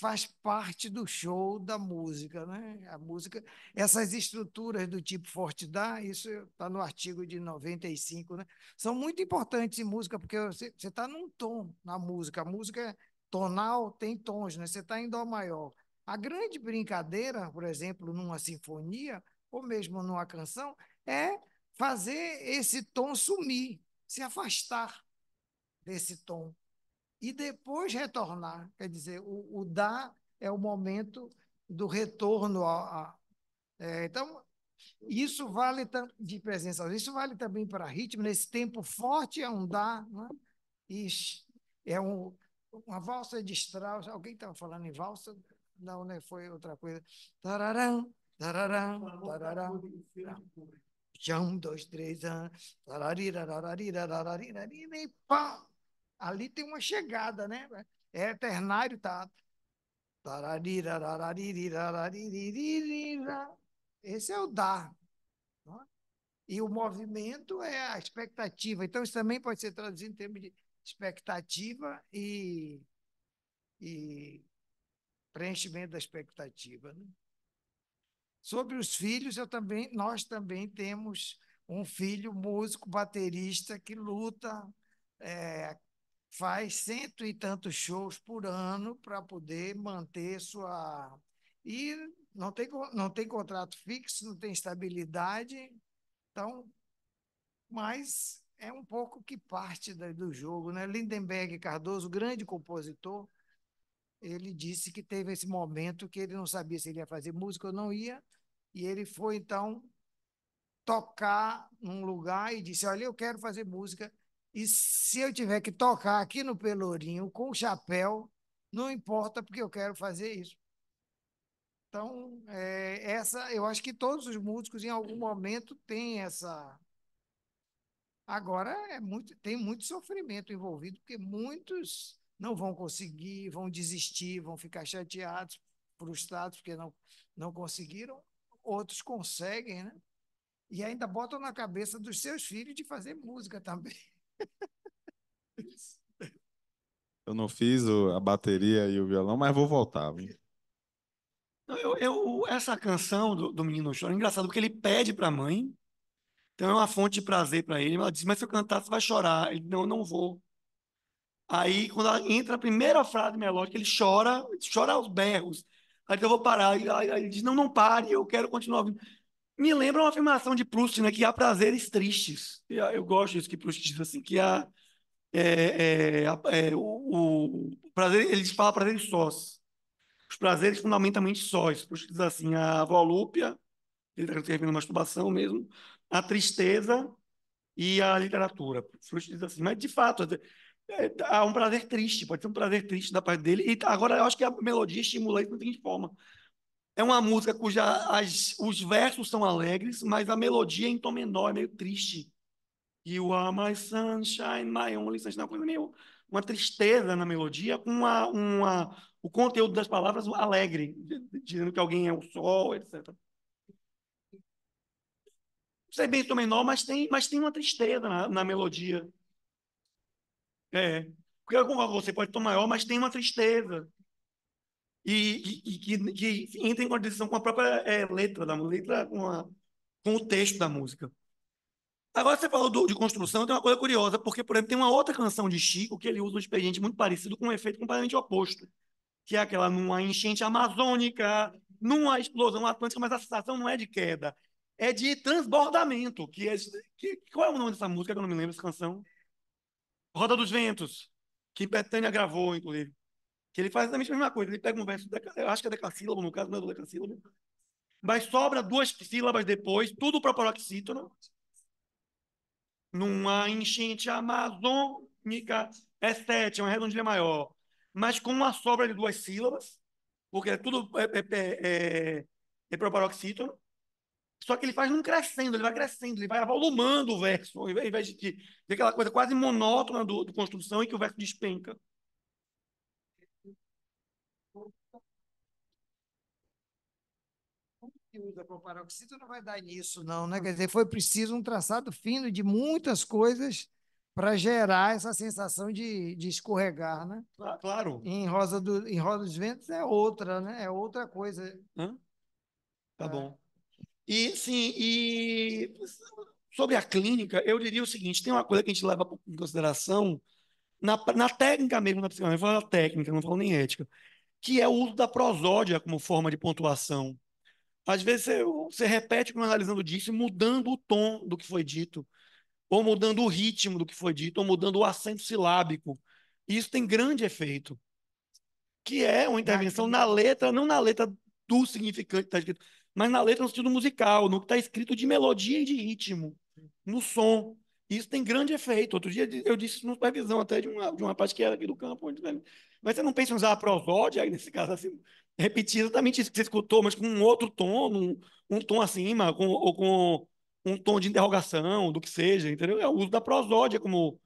faz parte do show da música, né? A música, essas estruturas do tipo forte dá, isso está no artigo de 95, né? São muito importantes em música porque você está num tom na música, a música é tonal tem tons, né? Você está em dó maior. A grande brincadeira, por exemplo, numa sinfonia ou mesmo numa canção, é fazer esse tom sumir, se afastar desse tom e depois retornar. Quer dizer, o, o dar é o momento do retorno. A, a é, então, isso vale de presença, isso vale também para ritmo. Nesse tempo forte é um dar, né? e é um, uma valsa de Strauss. Alguém estava falando em valsa? Não, né? Foi outra coisa. Tararam, tararam, tararam. Um, dois, três, tararira, pá ali tem uma chegada, né? É ternário, tá? Esse é o dar. É? E o movimento é a expectativa. Então, isso também pode ser traduzido em termos de expectativa e, e preenchimento da expectativa. Né? Sobre os filhos, eu também, nós também temos um filho músico, baterista, que luta, é, faz cento e tantos shows por ano para poder manter sua. E não tem, não tem contrato fixo, não tem estabilidade. Então, mas é um pouco que parte do jogo. Né? Lindenberg Cardoso, grande compositor, ele disse que teve esse momento que ele não sabia se ele ia fazer música ou não ia, e ele foi, então, tocar num lugar e disse, olha, eu quero fazer música. E se eu tiver que tocar aqui no Pelourinho com o chapéu, não importa, porque eu quero fazer isso. Então, é, essa, eu acho que todos os músicos em algum momento têm essa. Agora é muito, tem muito sofrimento envolvido, porque muitos não vão conseguir, vão desistir, vão ficar chateados, frustrados porque não, não conseguiram. Outros conseguem, né? E ainda botam na cabeça dos seus filhos de fazer música também. Eu não fiz a bateria e o violão, mas vou voltar. Eu, eu, essa canção do, do Menino Chora é engraçado porque ele pede para a mãe, então é uma fonte de prazer para ele. Ela diz: Mas se eu cantar, você vai chorar. Ele Não, não vou. Aí, quando ela entra a primeira frase melódica, ele chora, chora aos berros. Aí eu vou parar. Aí, aí ele diz: Não, não pare, eu quero continuar ouvindo me lembra uma afirmação de Proust, né, que há prazeres tristes. Ah, eu gosto disso que Proust diz, assim, que há é, é, é, o, o, prazer, ele fala prazeres sós. Os prazeres fundamentalmente sós. Proust diz assim, a volúpia, ele está referindo a masturbação mesmo, a tristeza e a literatura. Proust diz assim, mas de fato, é, é, há um prazer triste, pode ser um prazer triste da parte dele. E agora eu acho que a melodia estimula isso de seguinte forma. É uma música cuja as, os versos são alegres, mas a melodia em tom menor é meio triste. You are my sunshine, my only sunshine. Uma coisa meio. Uma tristeza na melodia, com uma, uma, o conteúdo das palavras alegre, dizendo que alguém é o sol, etc. Não sei bem tom menor, mas tem, mas tem uma tristeza na, na melodia. É. Porque você, pode tom maior, mas tem uma tristeza e, e que, que, entra em contradição com a própria é, letra da letra com, a, com o texto da música. Agora você falou do, de construção, tem uma coisa curiosa, porque, por exemplo, tem uma outra canção de Chico que ele usa um expediente muito parecido com um efeito completamente oposto, que é aquela numa enchente amazônica, numa explosão atlântica, mas a sensação não é de queda, é de transbordamento, que é... Que, qual é o nome dessa música que eu não me lembro, essa canção? Roda dos Ventos, que Betânia gravou, inclusive. Que ele faz exatamente a mesma coisa. Ele pega um verso, deca, eu acho que é decassílabo, no caso não é do decassílabo, mas sobra duas sílabas depois, tudo para paroxítono, numa enchente amazônica, é sete, é uma redondilha maior, mas com uma sobra de duas sílabas, porque é tudo é, é, é, é, é proparoxítono, só que ele faz num crescendo, ele vai crescendo, ele vai avolumando o verso, ao invés de, de, aquela coisa quase monótona do, do construção e que o verso despenca. que usa para paroxítona não vai dar nisso, não, né? Quer dizer, foi preciso um traçado fino de muitas coisas para gerar essa sensação de, de escorregar, né? claro. Em Rosa, do, em Rosa dos Ventos é outra, né? É outra coisa. Hã? Tá é. bom. E, sim, e sobre a clínica, eu diria o seguinte, tem uma coisa que a gente leva em consideração na, na técnica mesmo, na é psicanálise, eu falo técnica, não falo nem ética, que é o uso da prosódia como forma de pontuação. Às vezes você, você repete como analisando disse, mudando o tom do que foi dito, ou mudando o ritmo do que foi dito, ou mudando o acento silábico. E isso tem grande efeito, que é uma intervenção na letra, não na letra do significante que está escrito, mas na letra no sentido musical, no que está escrito de melodia e de ritmo, no som. Isso tem grande efeito. Outro dia eu disse isso numa supervisão até de uma, de uma parte que era aqui do campo. Onde, mas você não pensa em usar a prosódia, aí nesse caso, assim, repetir exatamente isso que você escutou, mas com um outro tom, um, um tom acima, com, ou com um tom de interrogação, do que seja, entendeu? É o uso da prosódia como,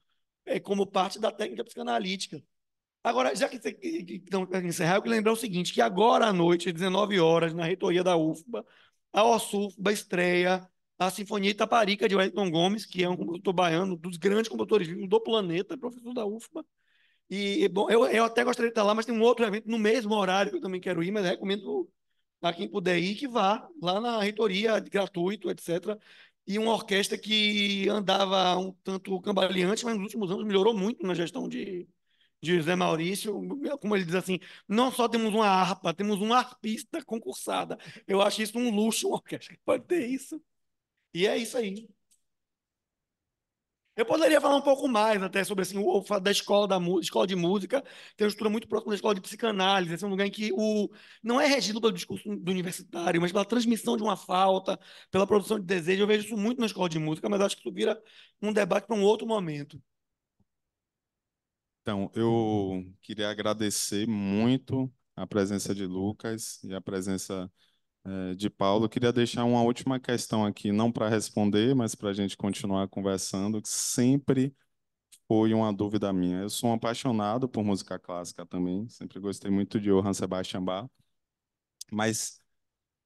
é, como parte da técnica psicanalítica. Agora, já que você então, encerrar, eu quero lembrar o seguinte, que agora à noite, às 19 horas, na reitoria da UFBA, a OSUFBA estreia a Sinfonia Itaparica de Wellington Gomes, que é um compositor baiano, dos grandes compositores vivos do planeta, professor da UFBA, e, bom, eu, eu até gostaria de estar lá, mas tem um outro evento no mesmo horário que eu também quero ir, mas recomendo a quem puder ir que vá lá na reitoria, gratuito, etc. E uma orquestra que andava um tanto cambaleante, mas nos últimos anos melhorou muito na gestão de, de José Maurício. Como ele diz assim, não só temos uma harpa, temos uma arpista concursada. Eu acho isso um luxo, uma orquestra que pode ter isso. E é isso aí. Eu poderia falar um pouco mais até sobre assim, o fato da escola da escola de música, tem uma estrutura muito próxima da escola de psicanálise, esse assim, é um lugar em que o não é regido pelo discurso do universitário, mas pela transmissão de uma falta, pela produção de desejo. Eu vejo isso muito na escola de música, mas acho que isso vira um debate para um outro momento. Então, eu queria agradecer muito a presença de Lucas e a presença é, de Paulo. queria deixar uma última questão aqui, não para responder, mas para a gente continuar conversando, que sempre foi uma dúvida minha. Eu sou um apaixonado por música clássica também, sempre gostei muito de Johann Sebastian Bach, mas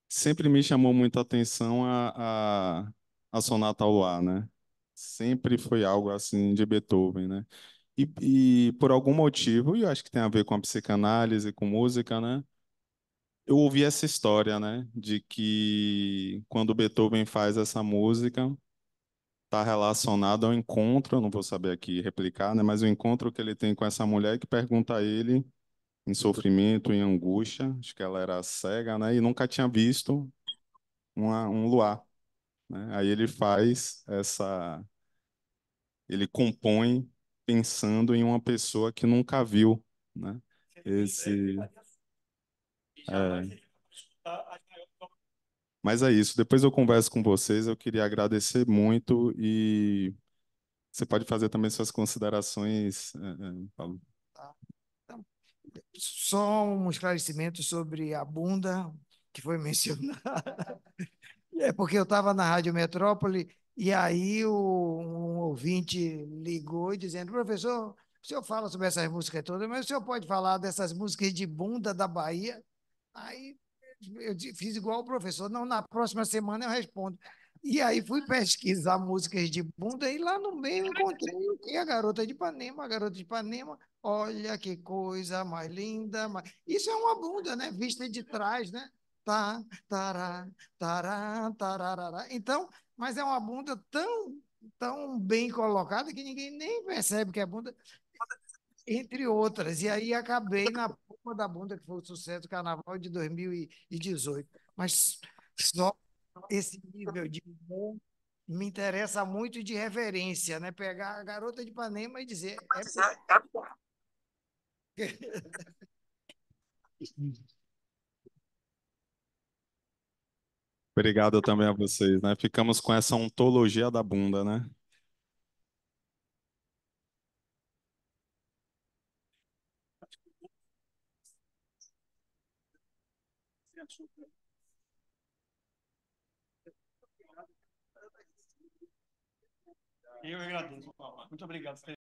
sempre me chamou muita atenção a, a, a Sonata ao ar, né? Sempre foi algo assim de Beethoven, né? E, e por algum motivo, e eu acho que tem a ver com a psicanálise, com música, né? eu ouvi essa história, né, de que quando Beethoven faz essa música, está relacionado ao encontro, não vou saber aqui replicar, né, mas o encontro que ele tem com essa mulher que pergunta a ele em sofrimento, em angústia, acho que ela era cega, né, e nunca tinha visto uma, um luar. Né? Aí ele faz essa, ele compõe pensando em uma pessoa que nunca viu, né? Esse é. Mas é isso. Depois eu converso com vocês. Eu queria agradecer muito e você pode fazer também suas considerações, é, é, Paulo. Tá. Então, só um esclarecimento sobre a bunda que foi mencionada. É porque eu estava na Rádio Metrópole e aí o, um ouvinte ligou e dizendo, professor, o senhor fala sobre essas músicas todas, mas o senhor pode falar dessas músicas de bunda da Bahia? Aí eu fiz igual o professor, não, na próxima semana eu respondo. E aí fui pesquisar músicas de bunda e lá no meio encontrei o que? A Garota de Ipanema, a Garota de Ipanema, olha que coisa mais linda. Mais... Isso é uma bunda, né? Vista de trás, né? Tá, tará, tará, tararará. Então, mas é uma bunda tão, tão bem colocada que ninguém nem percebe que é bunda entre outras. E aí acabei na Pomba da Bunda, que foi o sucesso do Carnaval de 2018. Mas só esse nível de bom me interessa muito de reverência, né? Pegar a garota de Ipanema e dizer. É... Obrigado também a vocês, né? Ficamos com essa ontologia da bunda, né? Eu agradeço, Paulo. Muito obrigado.